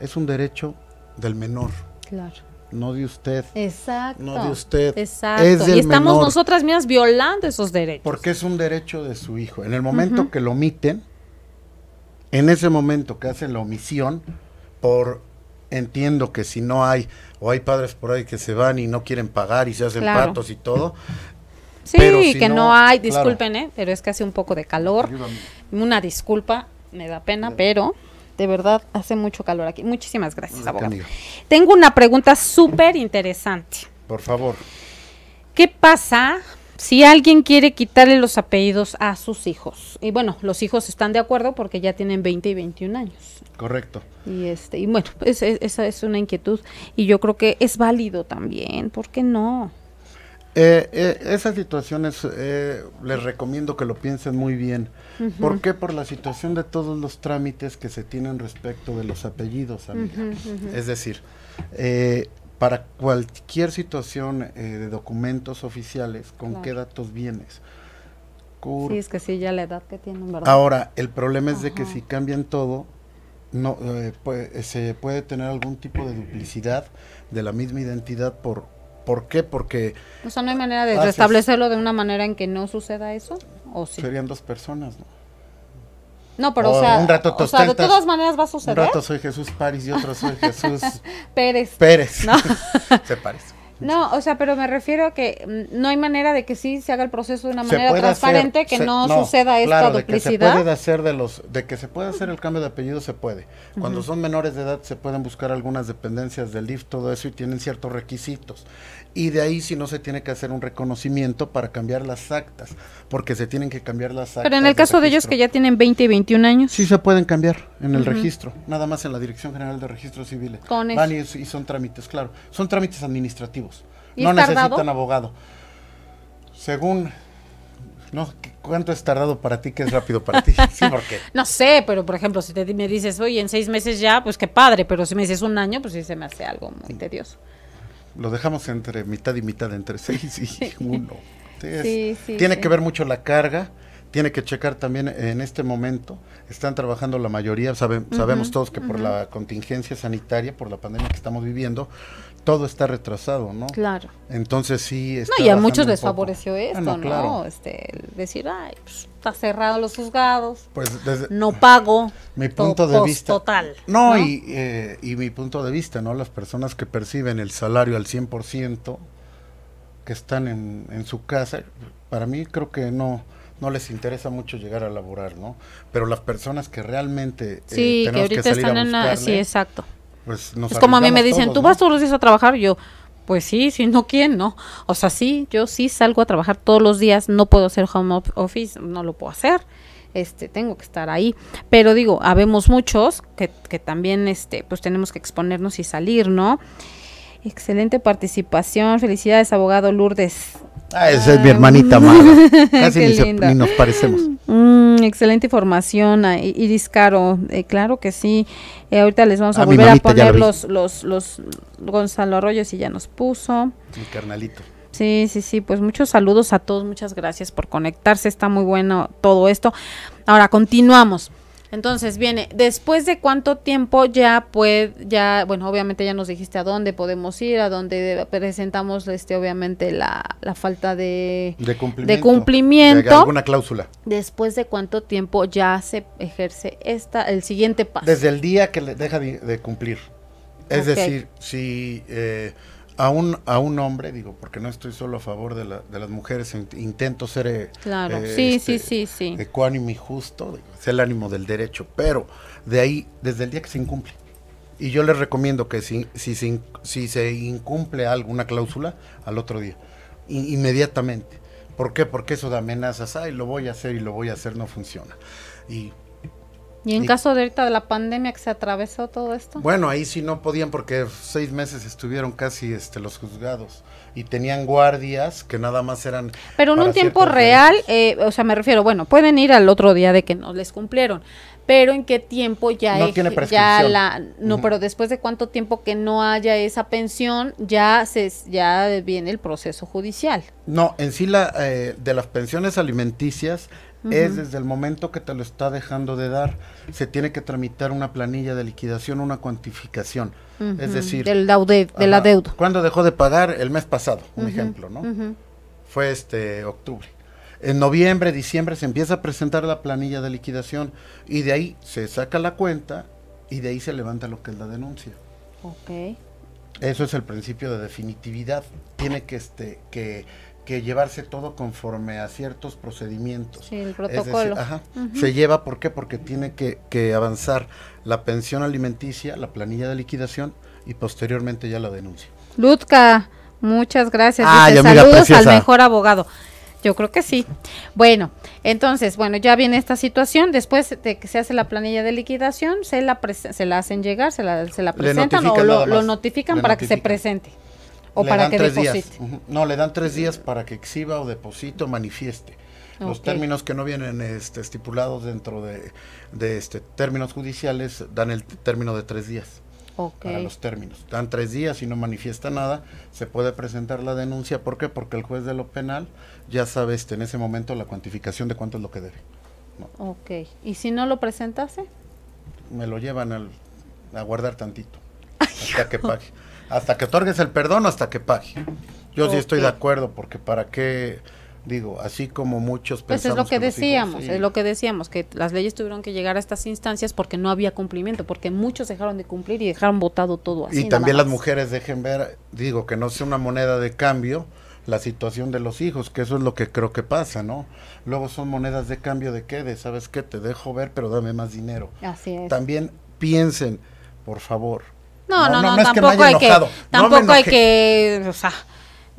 es un derecho del menor. Claro no de usted. Exacto. No de usted. Exacto. y estamos nosotras mismas violando esos derechos. Porque es un derecho de su hijo. En el momento que lo omiten, en ese momento que hacen la omisión, por entiendo que si no hay, o hay padres por ahí que se van y no quieren pagar y se hacen patos y todo. sí, que no, hay, disculpen, ¿eh? pero es que hace un poco de calor. Una disculpa, me da pena, pero de verdad, hace mucho calor aquí. Muchísimas gracias, abogado. Tengo una pregunta súper interesante. Por favor. ¿Qué pasa si alguien quiere quitarle los apellidos a sus hijos. Y bueno, los hijos están de acuerdo porque ya tienen 20 y 21 años. Correcto. Y este y bueno, esa es, una inquietud y yo creo que es válido también, ¿por qué no? Eh, eh, esas situaciones eh, les recomiendo que lo piensen muy bien. porque ¿Por qué? Por la situación de todos los trámites que se tienen respecto de los apellidos, Es decir, eh, para cualquier situación de documentos oficiales, ¿con qué datos vienes? sí, es que sí, ya la edad que tienen, Ahora, el problema es de que si cambian todo, no, se puede tener algún tipo de duplicidad de la misma identidad por ¿Por qué? Porque... O sea, no hay manera de restablecerlo de una manera en que no suceda eso, ¿o sí? Serían dos personas, ¿no? No, pero o, sea, o sea, de todas maneras va a suceder. Un rato soy Jesús París y otro soy Jesús *laughs* Pérez. Pérez. No. *laughs* se parece. No, o sea, pero me refiero a que mm, no hay manera de que sí se haga el proceso de una manera transparente que no, suceda esta duplicidad. De que se puede hacer de los, de que se puede hacer el cambio de apellido se puede. Cuando son menores de edad se pueden buscar algunas dependencias del if, todo eso y tienen ciertos requisitos y de ahí si no se tiene que hacer un reconocimiento para cambiar las actas, porque se tienen que cambiar las actas. Pero en el caso de ellos que ya tienen 20 y 21 años. Sí se pueden cambiar en el registro, nada más en la Dirección General de Registros Civiles. Con Van y, son trámites, claro, son trámites administrativos. no necesitan abogado. Según no, ¿cuánto es tardado para ti? que es rápido para ti? *laughs* Sí, No sé, pero por ejemplo, si te, me dices, oye, en seis meses ya, pues qué padre, pero si me dices un año, pues sí se me hace algo muy tedioso. Lo dejamos entre mitad y mitad, entre seis y uno. tiene que ver mucho la carga, tiene que checar también en este momento, están trabajando la mayoría, sabemos todos que por la contingencia sanitaria, por la pandemia que estamos viviendo, todo está retrasado, ¿no? Claro. Entonces sí. no, y a muchos les favoreció ah, esto, ¿no? Este, decir, ay, pues, está cerrado los juzgados, pues no pago. *laughs* Mi punto de vista. Total. No, Y, eh, y mi punto de vista, ¿no? Las personas que perciben el salario al 100%, que están en, en su casa, para mí creo que no no les interesa mucho llegar a laborar, ¿no? Pero las personas que realmente eh, sí, tenemos que, ahorita están en sí, exacto. Pues, es como a mí me dicen, ¿tú vas todos los días a trabajar? Yo, pues sí, si no, ¿quién no? O sea, sí, yo sí salgo a trabajar todos los días, no puedo hacer home office, no lo puedo hacer. Este, tengo que estar ahí. Pero digo, habemos muchos que, que también, este, pues tenemos que exponernos y salir, ¿no? Excelente participación. Felicidades, abogado Lourdes Ah, esa es mi hermanita ah. Mara. *laughs* Casi ni, nos parecemos. Mm, excelente información, Iris ah, Caro. Eh, claro que sí. Eh, ahorita les vamos a, volver a poner los, Gonzalo Arroyo, Y ya nos puso. el carnalito. Sí, sí, sí. Pues muchos saludos a todos. Muchas gracias por conectarse. Está muy bueno todo esto. Ahora, continuamos. Entonces viene, después de cuánto tiempo ya puede, ya, bueno, obviamente ya nos dijiste a dónde podemos ir, a dónde presentamos, este, obviamente, la, la falta de, cumplimiento. De alguna cláusula. Después de cuánto tiempo ya se ejerce esta, el siguiente paso. Desde el día que le deja de, cumplir. Es decir, si eh, a un, a un hombre, digo, porque no estoy solo a favor de, las mujeres, intento ser eh, claro. Eh, sí sí, este, sí, sí, ecuánime y justo, es el ánimo del derecho, pero de ahí, desde el día que se incumple. Y yo les recomiendo que si, si, si, se incumple alguna cláusula, al otro día, inmediatamente. ¿Por qué? Porque eso de amenazas, ay, lo voy a hacer y lo voy a hacer, no funciona. Y ¿Y en caso de ahorita de la pandemia que se atravesó todo esto? Bueno, ahí sí no podían porque seis meses estuvieron casi este, los juzgados y tenían guardias que nada más eran... Pero en un tiempo real, eh, o sea, me refiero, bueno, pueden ir al otro día de que no les cumplieron, pero en qué tiempo ya... No tiene prescripción. la, no, pero después de cuánto tiempo que no haya esa pensión, ya, se, ya viene el proceso judicial. No, en sí la, eh, de las pensiones alimenticias es desde el momento que te lo está dejando de dar, se tiene que tramitar una planilla de liquidación, una cuantificación. Es decir, del de, de la deuda. cuando dejó de pagar? El mes pasado, un ejemplo, ¿no? Fue este octubre. En noviembre, diciembre se empieza a presentar la planilla de liquidación y de ahí se saca la cuenta y de ahí se levanta lo que es la denuncia. Ok. Eso es el principio de definitividad. Tiene que, este, que que llevarse todo conforme a ciertos procedimientos. Sí, el protocolo. Se lleva, ¿por qué? Porque tiene que, que, avanzar la pensión alimenticia, la planilla de liquidación y posteriormente ya la denuncia. Lutka, muchas gracias. saludos al mejor abogado. Yo creo que sí. Bueno, entonces, bueno, ya viene esta situación. Después de que se hace la planilla de liquidación, se la, se la hacen llegar, se la, se la presentan o lo, notifican para que se presente. ¿O para que tres No, le dan tres días para que exhiba o deposite o manifieste. Los términos que no vienen este, estipulados dentro de, este, términos judiciales dan el término de tres días. Para los términos. Dan tres días y no manifiesta nada, se puede presentar la denuncia. ¿Por qué? Porque el juez de lo penal ya sabe este, en ese momento la cuantificación de cuánto es lo que debe. Ok. ¿Y si no lo presentase? Me lo llevan a guardar tantito hasta que pague hasta que otorgues el perdón, hasta que pague. Yo sí estoy de acuerdo, porque para qué, digo, así como muchos pensamos. Pues es lo que, decíamos, es lo que decíamos, que las leyes tuvieron que llegar a estas instancias porque no había cumplimiento, porque muchos dejaron de cumplir y dejaron votado todo así. Y también las mujeres dejen ver, digo, que no sea una moneda de cambio la situación de los hijos, que eso es lo que creo que pasa, ¿no? Luego son monedas de cambio de qué, de sabes qué, te dejo ver, pero dame más dinero. Así es. También piensen, por favor, no, no, no, tampoco hay que, tampoco hay que, o sea,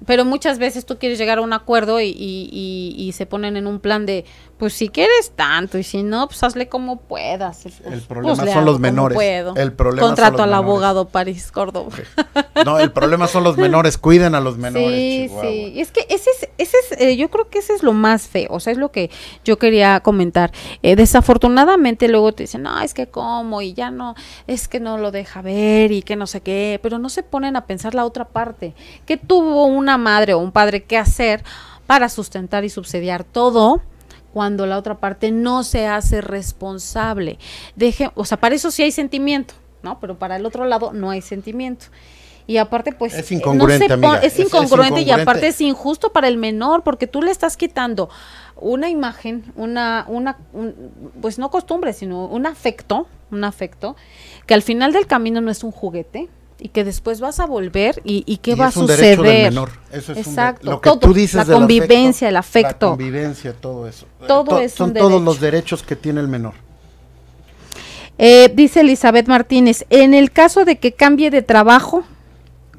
pero muchas veces tú quieres llegar a un acuerdo y, y se ponen en un plan de, pues si quieres tanto y si no, pues hazle como puedas. el pues, pues, problema son los menores. El problema Contrato al abogado París Córdoba. No, el problema son los menores, *laughs* cuiden a los menores. Sí, sí. Y es que ese es, eh, yo creo que ese es lo más feo, o sea, es lo que yo quería comentar. Eh, desafortunadamente luego te dicen, no, es que cómo y ya no, es que no lo deja ver y que no sé qué, pero no se ponen a pensar la otra parte. ¿Qué tuvo una madre o un padre que hacer para sustentar y subsidiar todo? cuando la otra parte no se hace responsable. Deje, o sea, para eso sí hay sentimiento, ¿no? Pero para el otro lado no hay sentimiento. Y aparte, pues, es eh, incongruente, es, incongruente y aparte es injusto para el menor porque tú le estás quitando una imagen, una, una, pues no costumbre, sino un afecto, un afecto, que al final del camino no es un juguete, y que después vas a volver y, qué va a suceder. menor. Eso es Exacto. lo que tú dices la convivencia, el afecto. La convivencia, todo eso. Todo Son todos los derechos que tiene el menor. Eh, dice Elizabeth Martínez, en el caso de que cambie de trabajo.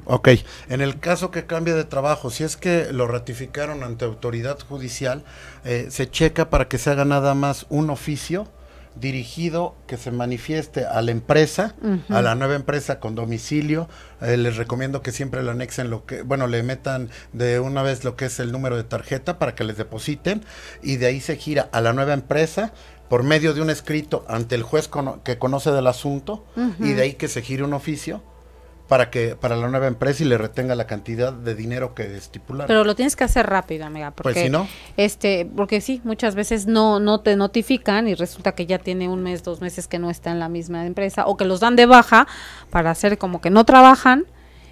Ok, en el caso que cambie de trabajo, si es que lo ratificaron ante autoridad judicial, eh, se checa para que se haga nada más un oficio dirigido que se manifieste a la empresa, a la nueva empresa con domicilio. Eh, les recomiendo que siempre le anexen lo que, bueno, le metan de una vez lo que es el número de tarjeta para que les depositen y de ahí se gira a la nueva empresa por medio de un escrito ante el juez que conoce del asunto y de ahí que se gire un oficio para que para la nueva empresa y le retenga la cantidad de dinero que estipular. Pero lo tienes que hacer rápido, amiga, pues, porque no? este, porque sí, muchas veces no no te notifican y resulta que ya tiene un mes, dos meses que no está en la misma empresa o que los dan de baja para hacer como que no trabajan.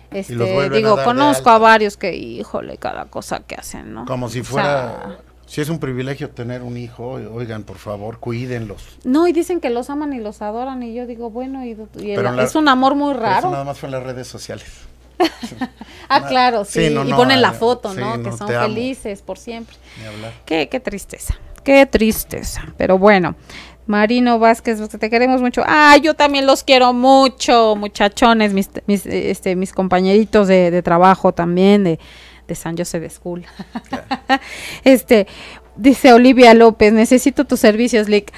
Este, digo, conozco a varios que, híjole, cada cosa que hacen, ¿no? Como si fuera si es un privilegio tener un hijo, oigan, por favor, cuídenlos. No, y dicen que los aman y los adoran, y yo digo, bueno, y, es un amor muy raro. nada más fue en las redes sociales. *laughs* ah, claro, sí, y ponen la eh, foto, ¿no? Que son felices por siempre. qué tristeza, qué tristeza. Pero bueno, Marino Vázquez, te queremos mucho. Ah, yo también los quiero mucho, muchachones, mis, este, mis compañeritos de, trabajo también, de, de San de School. *laughs* este, dice Olivia López, necesito tus servicios, Lick.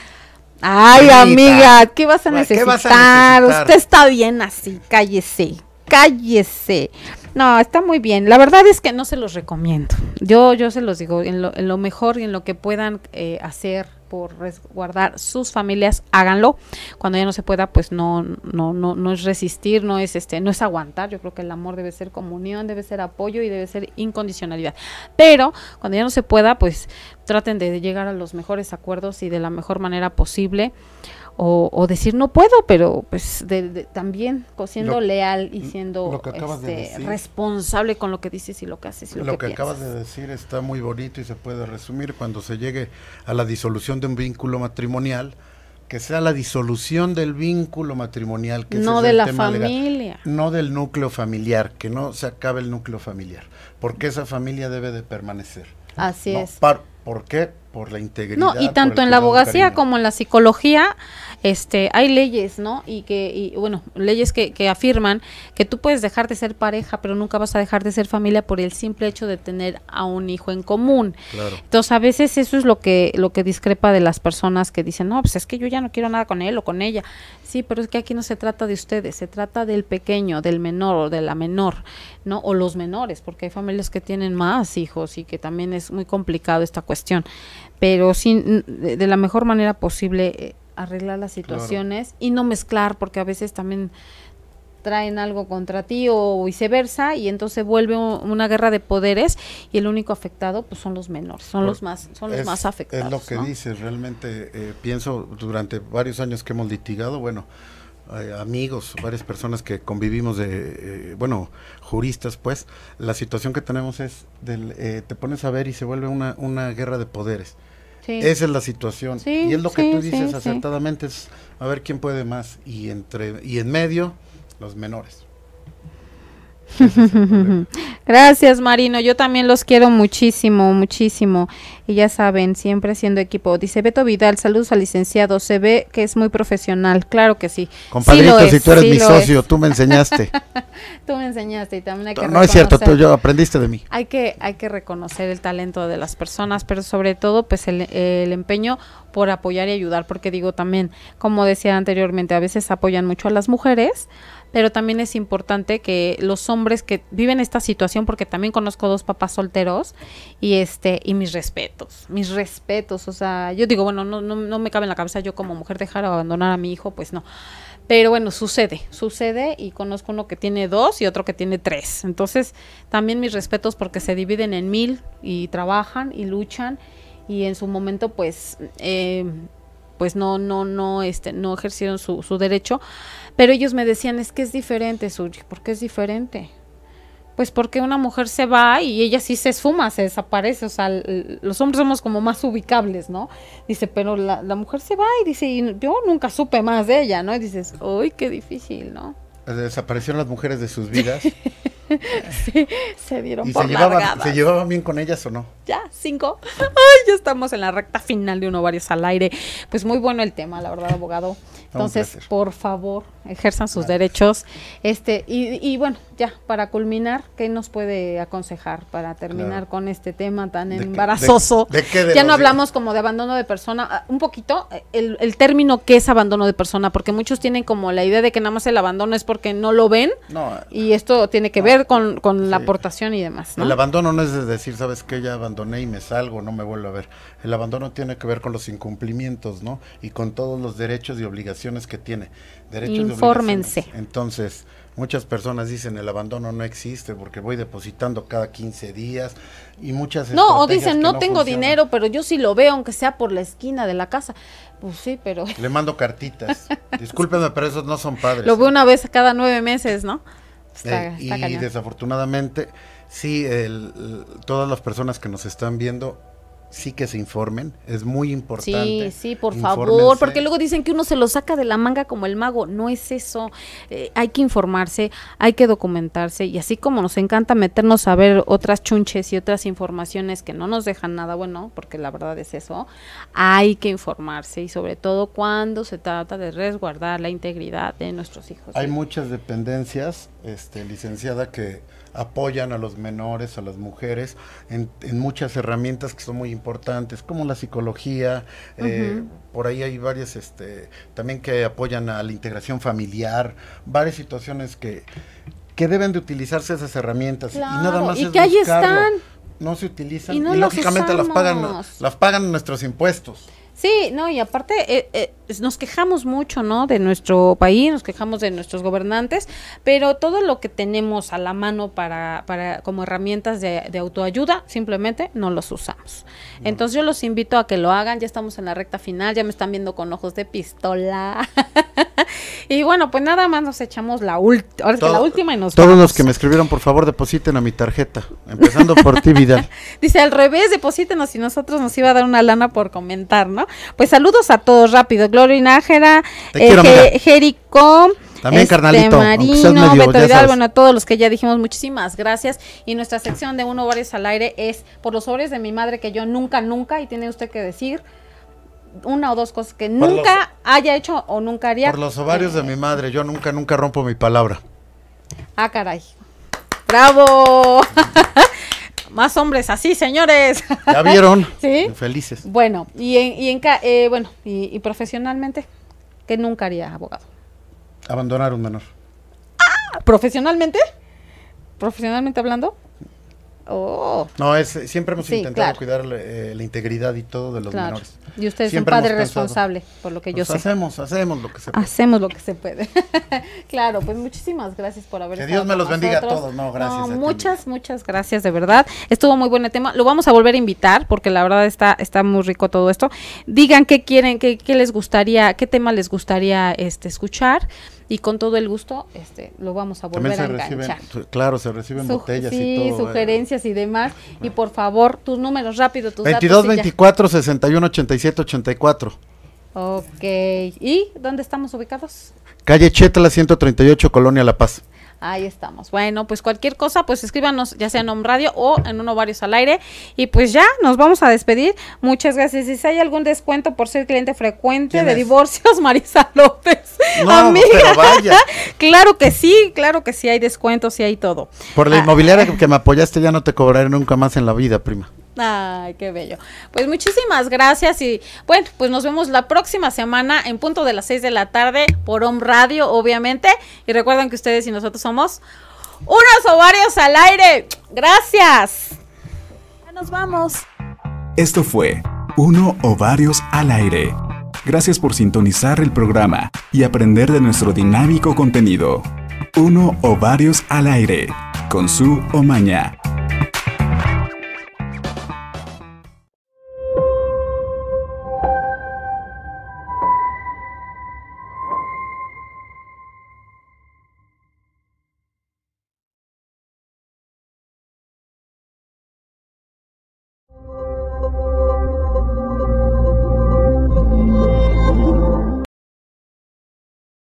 Ay, amiga, ¿qué vas, a pues, ¿qué vas a necesitar? Usted está bien así, cállese, cállese. No, está muy bien. La verdad es que no se los recomiendo. Yo, yo se los digo, en lo, mejor y en lo que puedan eh, hacer por resguardar sus familias, háganlo. Cuando ya no se pueda, pues no, no, no, no es resistir, no es este, no es aguantar. Yo creo que el amor debe ser comunión, debe ser apoyo y debe ser incondicionalidad. Pero cuando ya no se pueda, pues traten de llegar a los mejores acuerdos y de la mejor manera posible o, decir no puedo, pero pues también siendo leal y siendo este, responsable con lo que dices y lo que haces. Y lo, lo, que, acabas de decir está muy bonito y se puede resumir cuando se llegue a la disolución de un vínculo matrimonial que sea la disolución del vínculo matrimonial que no de la familia no del núcleo familiar que no se acabe el núcleo familiar porque esa familia debe de permanecer así es ¿por qué? por la integridad. No, y tanto en la abogacía como en la psicología este, hay leyes, ¿no? Y que, y, bueno, leyes que, que afirman que tú puedes dejar de ser pareja, pero nunca vas a dejar de ser familia por el simple hecho de tener a un hijo en común. Claro. Entonces, a veces eso es lo que, lo que discrepa de las personas que dicen, no, pues es que yo ya no quiero nada con él o con ella. Sí, pero es que aquí no se trata de ustedes, se trata del pequeño, del menor o de la menor, ¿no? O los menores, porque hay familias que tienen más hijos y que también es muy complicado esta cuestión. Pero sin, de la mejor manera posible eh, arreglar las situaciones y no mezclar, porque a veces también traen algo contra ti o viceversa y entonces vuelve una guerra de poderes y el único afectado pues son los menores, son los más son los más afectados. Es lo que dice dices, realmente eh, pienso durante varios años que hemos litigado, bueno, eh, amigos, varias personas que convivimos de eh, bueno, juristas pues, la situación que tenemos es del te pones a ver y se vuelve una una guerra de poderes. Esa es la situación. y es lo que tú dices acertadamente, es a ver quién puede más. Y, entre, y en medio, los menores. *laughs* Gracias, Marino. Yo también los quiero muchísimo, muchísimo. Y ya saben, siempre siendo equipo. Dice Beto Vidal, saludos al licenciado. Se ve que es muy profesional. Claro que sí. Compadrito, si tú eres mi socio, tú me enseñaste. *laughs* tú me enseñaste y también hay que No es cierto, tú aprendiste de mí. Hay que, hay que reconocer el talento de las personas, pero sobre todo, pues el empeño por apoyar y ayudar. Porque digo también, como decía anteriormente, a veces apoyan mucho a las mujeres pero también es importante que los hombres que viven esta situación, porque también conozco dos papás solteros, y este, y mis respetos, mis respetos, o sea, yo digo, bueno, no, no, no me cabe en la cabeza yo como mujer dejar o abandonar a mi hijo, pues no. Pero bueno, sucede, sucede y conozco uno que tiene dos y otro que tiene tres. Entonces, también mis respetos porque se dividen en mil y trabajan y luchan y en su momento pues, eh, pues no, no, no, este, no ejercieron su, su derecho pero ellos me decían, es que es diferente, Suji, ¿por qué es diferente? Pues porque una mujer se va y ella sí se esfuma, se desaparece, o sea, los hombres somos como más ubicables, ¿no? Dice, pero la, mujer se va y dice, yo nunca supe más de ella, ¿no? Y dices, uy, qué difícil, ¿no? Desaparecieron las mujeres de sus vidas. *laughs* sí, se dieron por se ¿Se llevaban bien con ellas o no? ya, cinco. Ay, ya estamos en la recta final de uno, varios al aire. Pues muy bueno el tema, la verdad, abogado. Entonces, por favor, ejerzan sus derechos. Este, y, y, bueno, ya, para culminar, ¿qué nos puede aconsejar para terminar con este tema tan embarazoso? ya no hablamos como de abandono de persona, ah, un poquito el, el, término que es abandono de persona, porque muchos tienen como la idea de que nada más el abandono es porque no lo ven, y esto tiene que ver con, la aportación y demás. El abandono no es decir, ¿sabes qué? Ya abandono y me salgo, no me vuelvo a ver. El abandono tiene que ver con los incumplimientos, ¿no? Y con todos los derechos y obligaciones que tiene. Derechos Infórmense. Entonces, muchas personas dicen el abandono no existe porque voy depositando cada 15 días y muchas... No, o dicen no, tengo dinero, pero yo sí lo veo, aunque sea por la esquina de la casa. Pues sí, pero... Le mando cartitas. *laughs* Discúlpenme, pero esos no son padres. Lo veo ¿eh? una vez cada nueve meses, ¿no? Eh, y desafortunadamente Sí, todas las personas que nos están viendo, sí que se informen, es muy importante. Sí, sí, por favor, porque luego dicen que uno se lo saca de la manga como el mago, no es eso, eh, hay que informarse, hay que documentarse y así como nos encanta meternos a ver otras chunches y otras informaciones que no nos dejan nada bueno, porque la verdad es eso, hay que informarse y sobre todo cuando se trata de resguardar la integridad de nuestros hijos. Hay muchas dependencias, este, licenciada, que apoyan a los menores, a las mujeres, en, muchas herramientas que son muy importantes, como la psicología, eh, por ahí hay varias, este, también que apoyan a la integración familiar, varias situaciones que, que deben de utilizarse esas herramientas. y nada más que están. No se utilizan y, lógicamente las pagan, las pagan nuestros impuestos. Sí, no, y aparte eh, eh, nos quejamos mucho, ¿no? De nuestro país, nos quejamos de nuestros gobernantes, pero todo lo que tenemos a la mano para, para como herramientas de, autoayuda, simplemente no los usamos. Entonces yo los invito a que lo hagan, ya estamos en la recta final, ya me están viendo con ojos de pistola. *laughs* y bueno, pues nada más nos echamos la, la última y nos Todos los que me escribieron, por favor, depositen a mi tarjeta, empezando por ti, Vidal. *laughs* Dice, al revés, deposítenos y nosotros nos iba a dar una lana por comentar, ¿no? Pues saludos a todos rápido. Gloria Nájera, eh, Jericó. También, este, Marino, bueno, a todos los que ya dijimos, muchísimas gracias. Y nuestra sección de Uno varios al Aire es por los sobres de mi madre que yo nunca, nunca, y tiene usted que decir una o dos cosas que nunca haya hecho o nunca haría. Por los ovarios de mi madre, yo nunca, nunca rompo mi palabra. Ah, caray. ¡Bravo! *laughs* Más hombres así, señores. Ya vieron. *laughs* sí. Felices. Bueno, y, en, y en, eh, bueno, y, profesionalmente, ¿qué nunca haría abogado. Abandonar un menor. Ah, ¿Profesionalmente? ¿Profesionalmente hablando? Oh. No, es, siempre hemos intentado cuidar eh, la integridad y todo de los claro. menores. Y usted es un padre responsable, por lo que yo pues sé. Hacemos, hacemos lo que se puede. Hacemos lo que se puede. *laughs* claro, pues muchísimas gracias por haber que Dios me los bendiga a todos, no, gracias. muchas, muchas gracias, de verdad. Estuvo muy buen el tema. Lo vamos a volver a invitar porque la verdad está, está muy rico todo esto. Digan qué quieren, qué, les gustaría, qué tema les gustaría este, escuchar y con todo el gusto este lo vamos a volver a enganchar. claro, se reciben botellas y todo. Eh. sugerencias y demás. Y por favor, tus números rápido, tus 22 24 61 184. Ok. ¿Y dónde estamos ubicados? Calle Chetla 138, Colonia La Paz. Ahí estamos. Bueno, pues cualquier cosa, pues escríbanos, ya sea en Omradio Radio o en Uno Varios al Aire. Y pues ya, nos vamos a despedir. Muchas gracias. Y si hay algún descuento por ser cliente frecuente de divorcios, *laughs* Marisa López. No, Amiga. vaya. *laughs* claro que sí, claro que sí hay descuentos y hay todo. Por la ah. inmobiliaria que me apoyaste ya no te cobraré nunca más en la vida, prima. Ay, qué bello. Pues muchísimas gracias y bueno, pues nos vemos la próxima semana en punto de las 6 de la tarde por Home Radio, obviamente. Y recuerden que ustedes y nosotros somos unos ovarios al aire. Gracias. Ya nos vamos. Esto fue Uno Ovarios al aire. Gracias por sintonizar el programa y aprender de nuestro dinámico contenido. Uno Ovarios al aire con su Omaña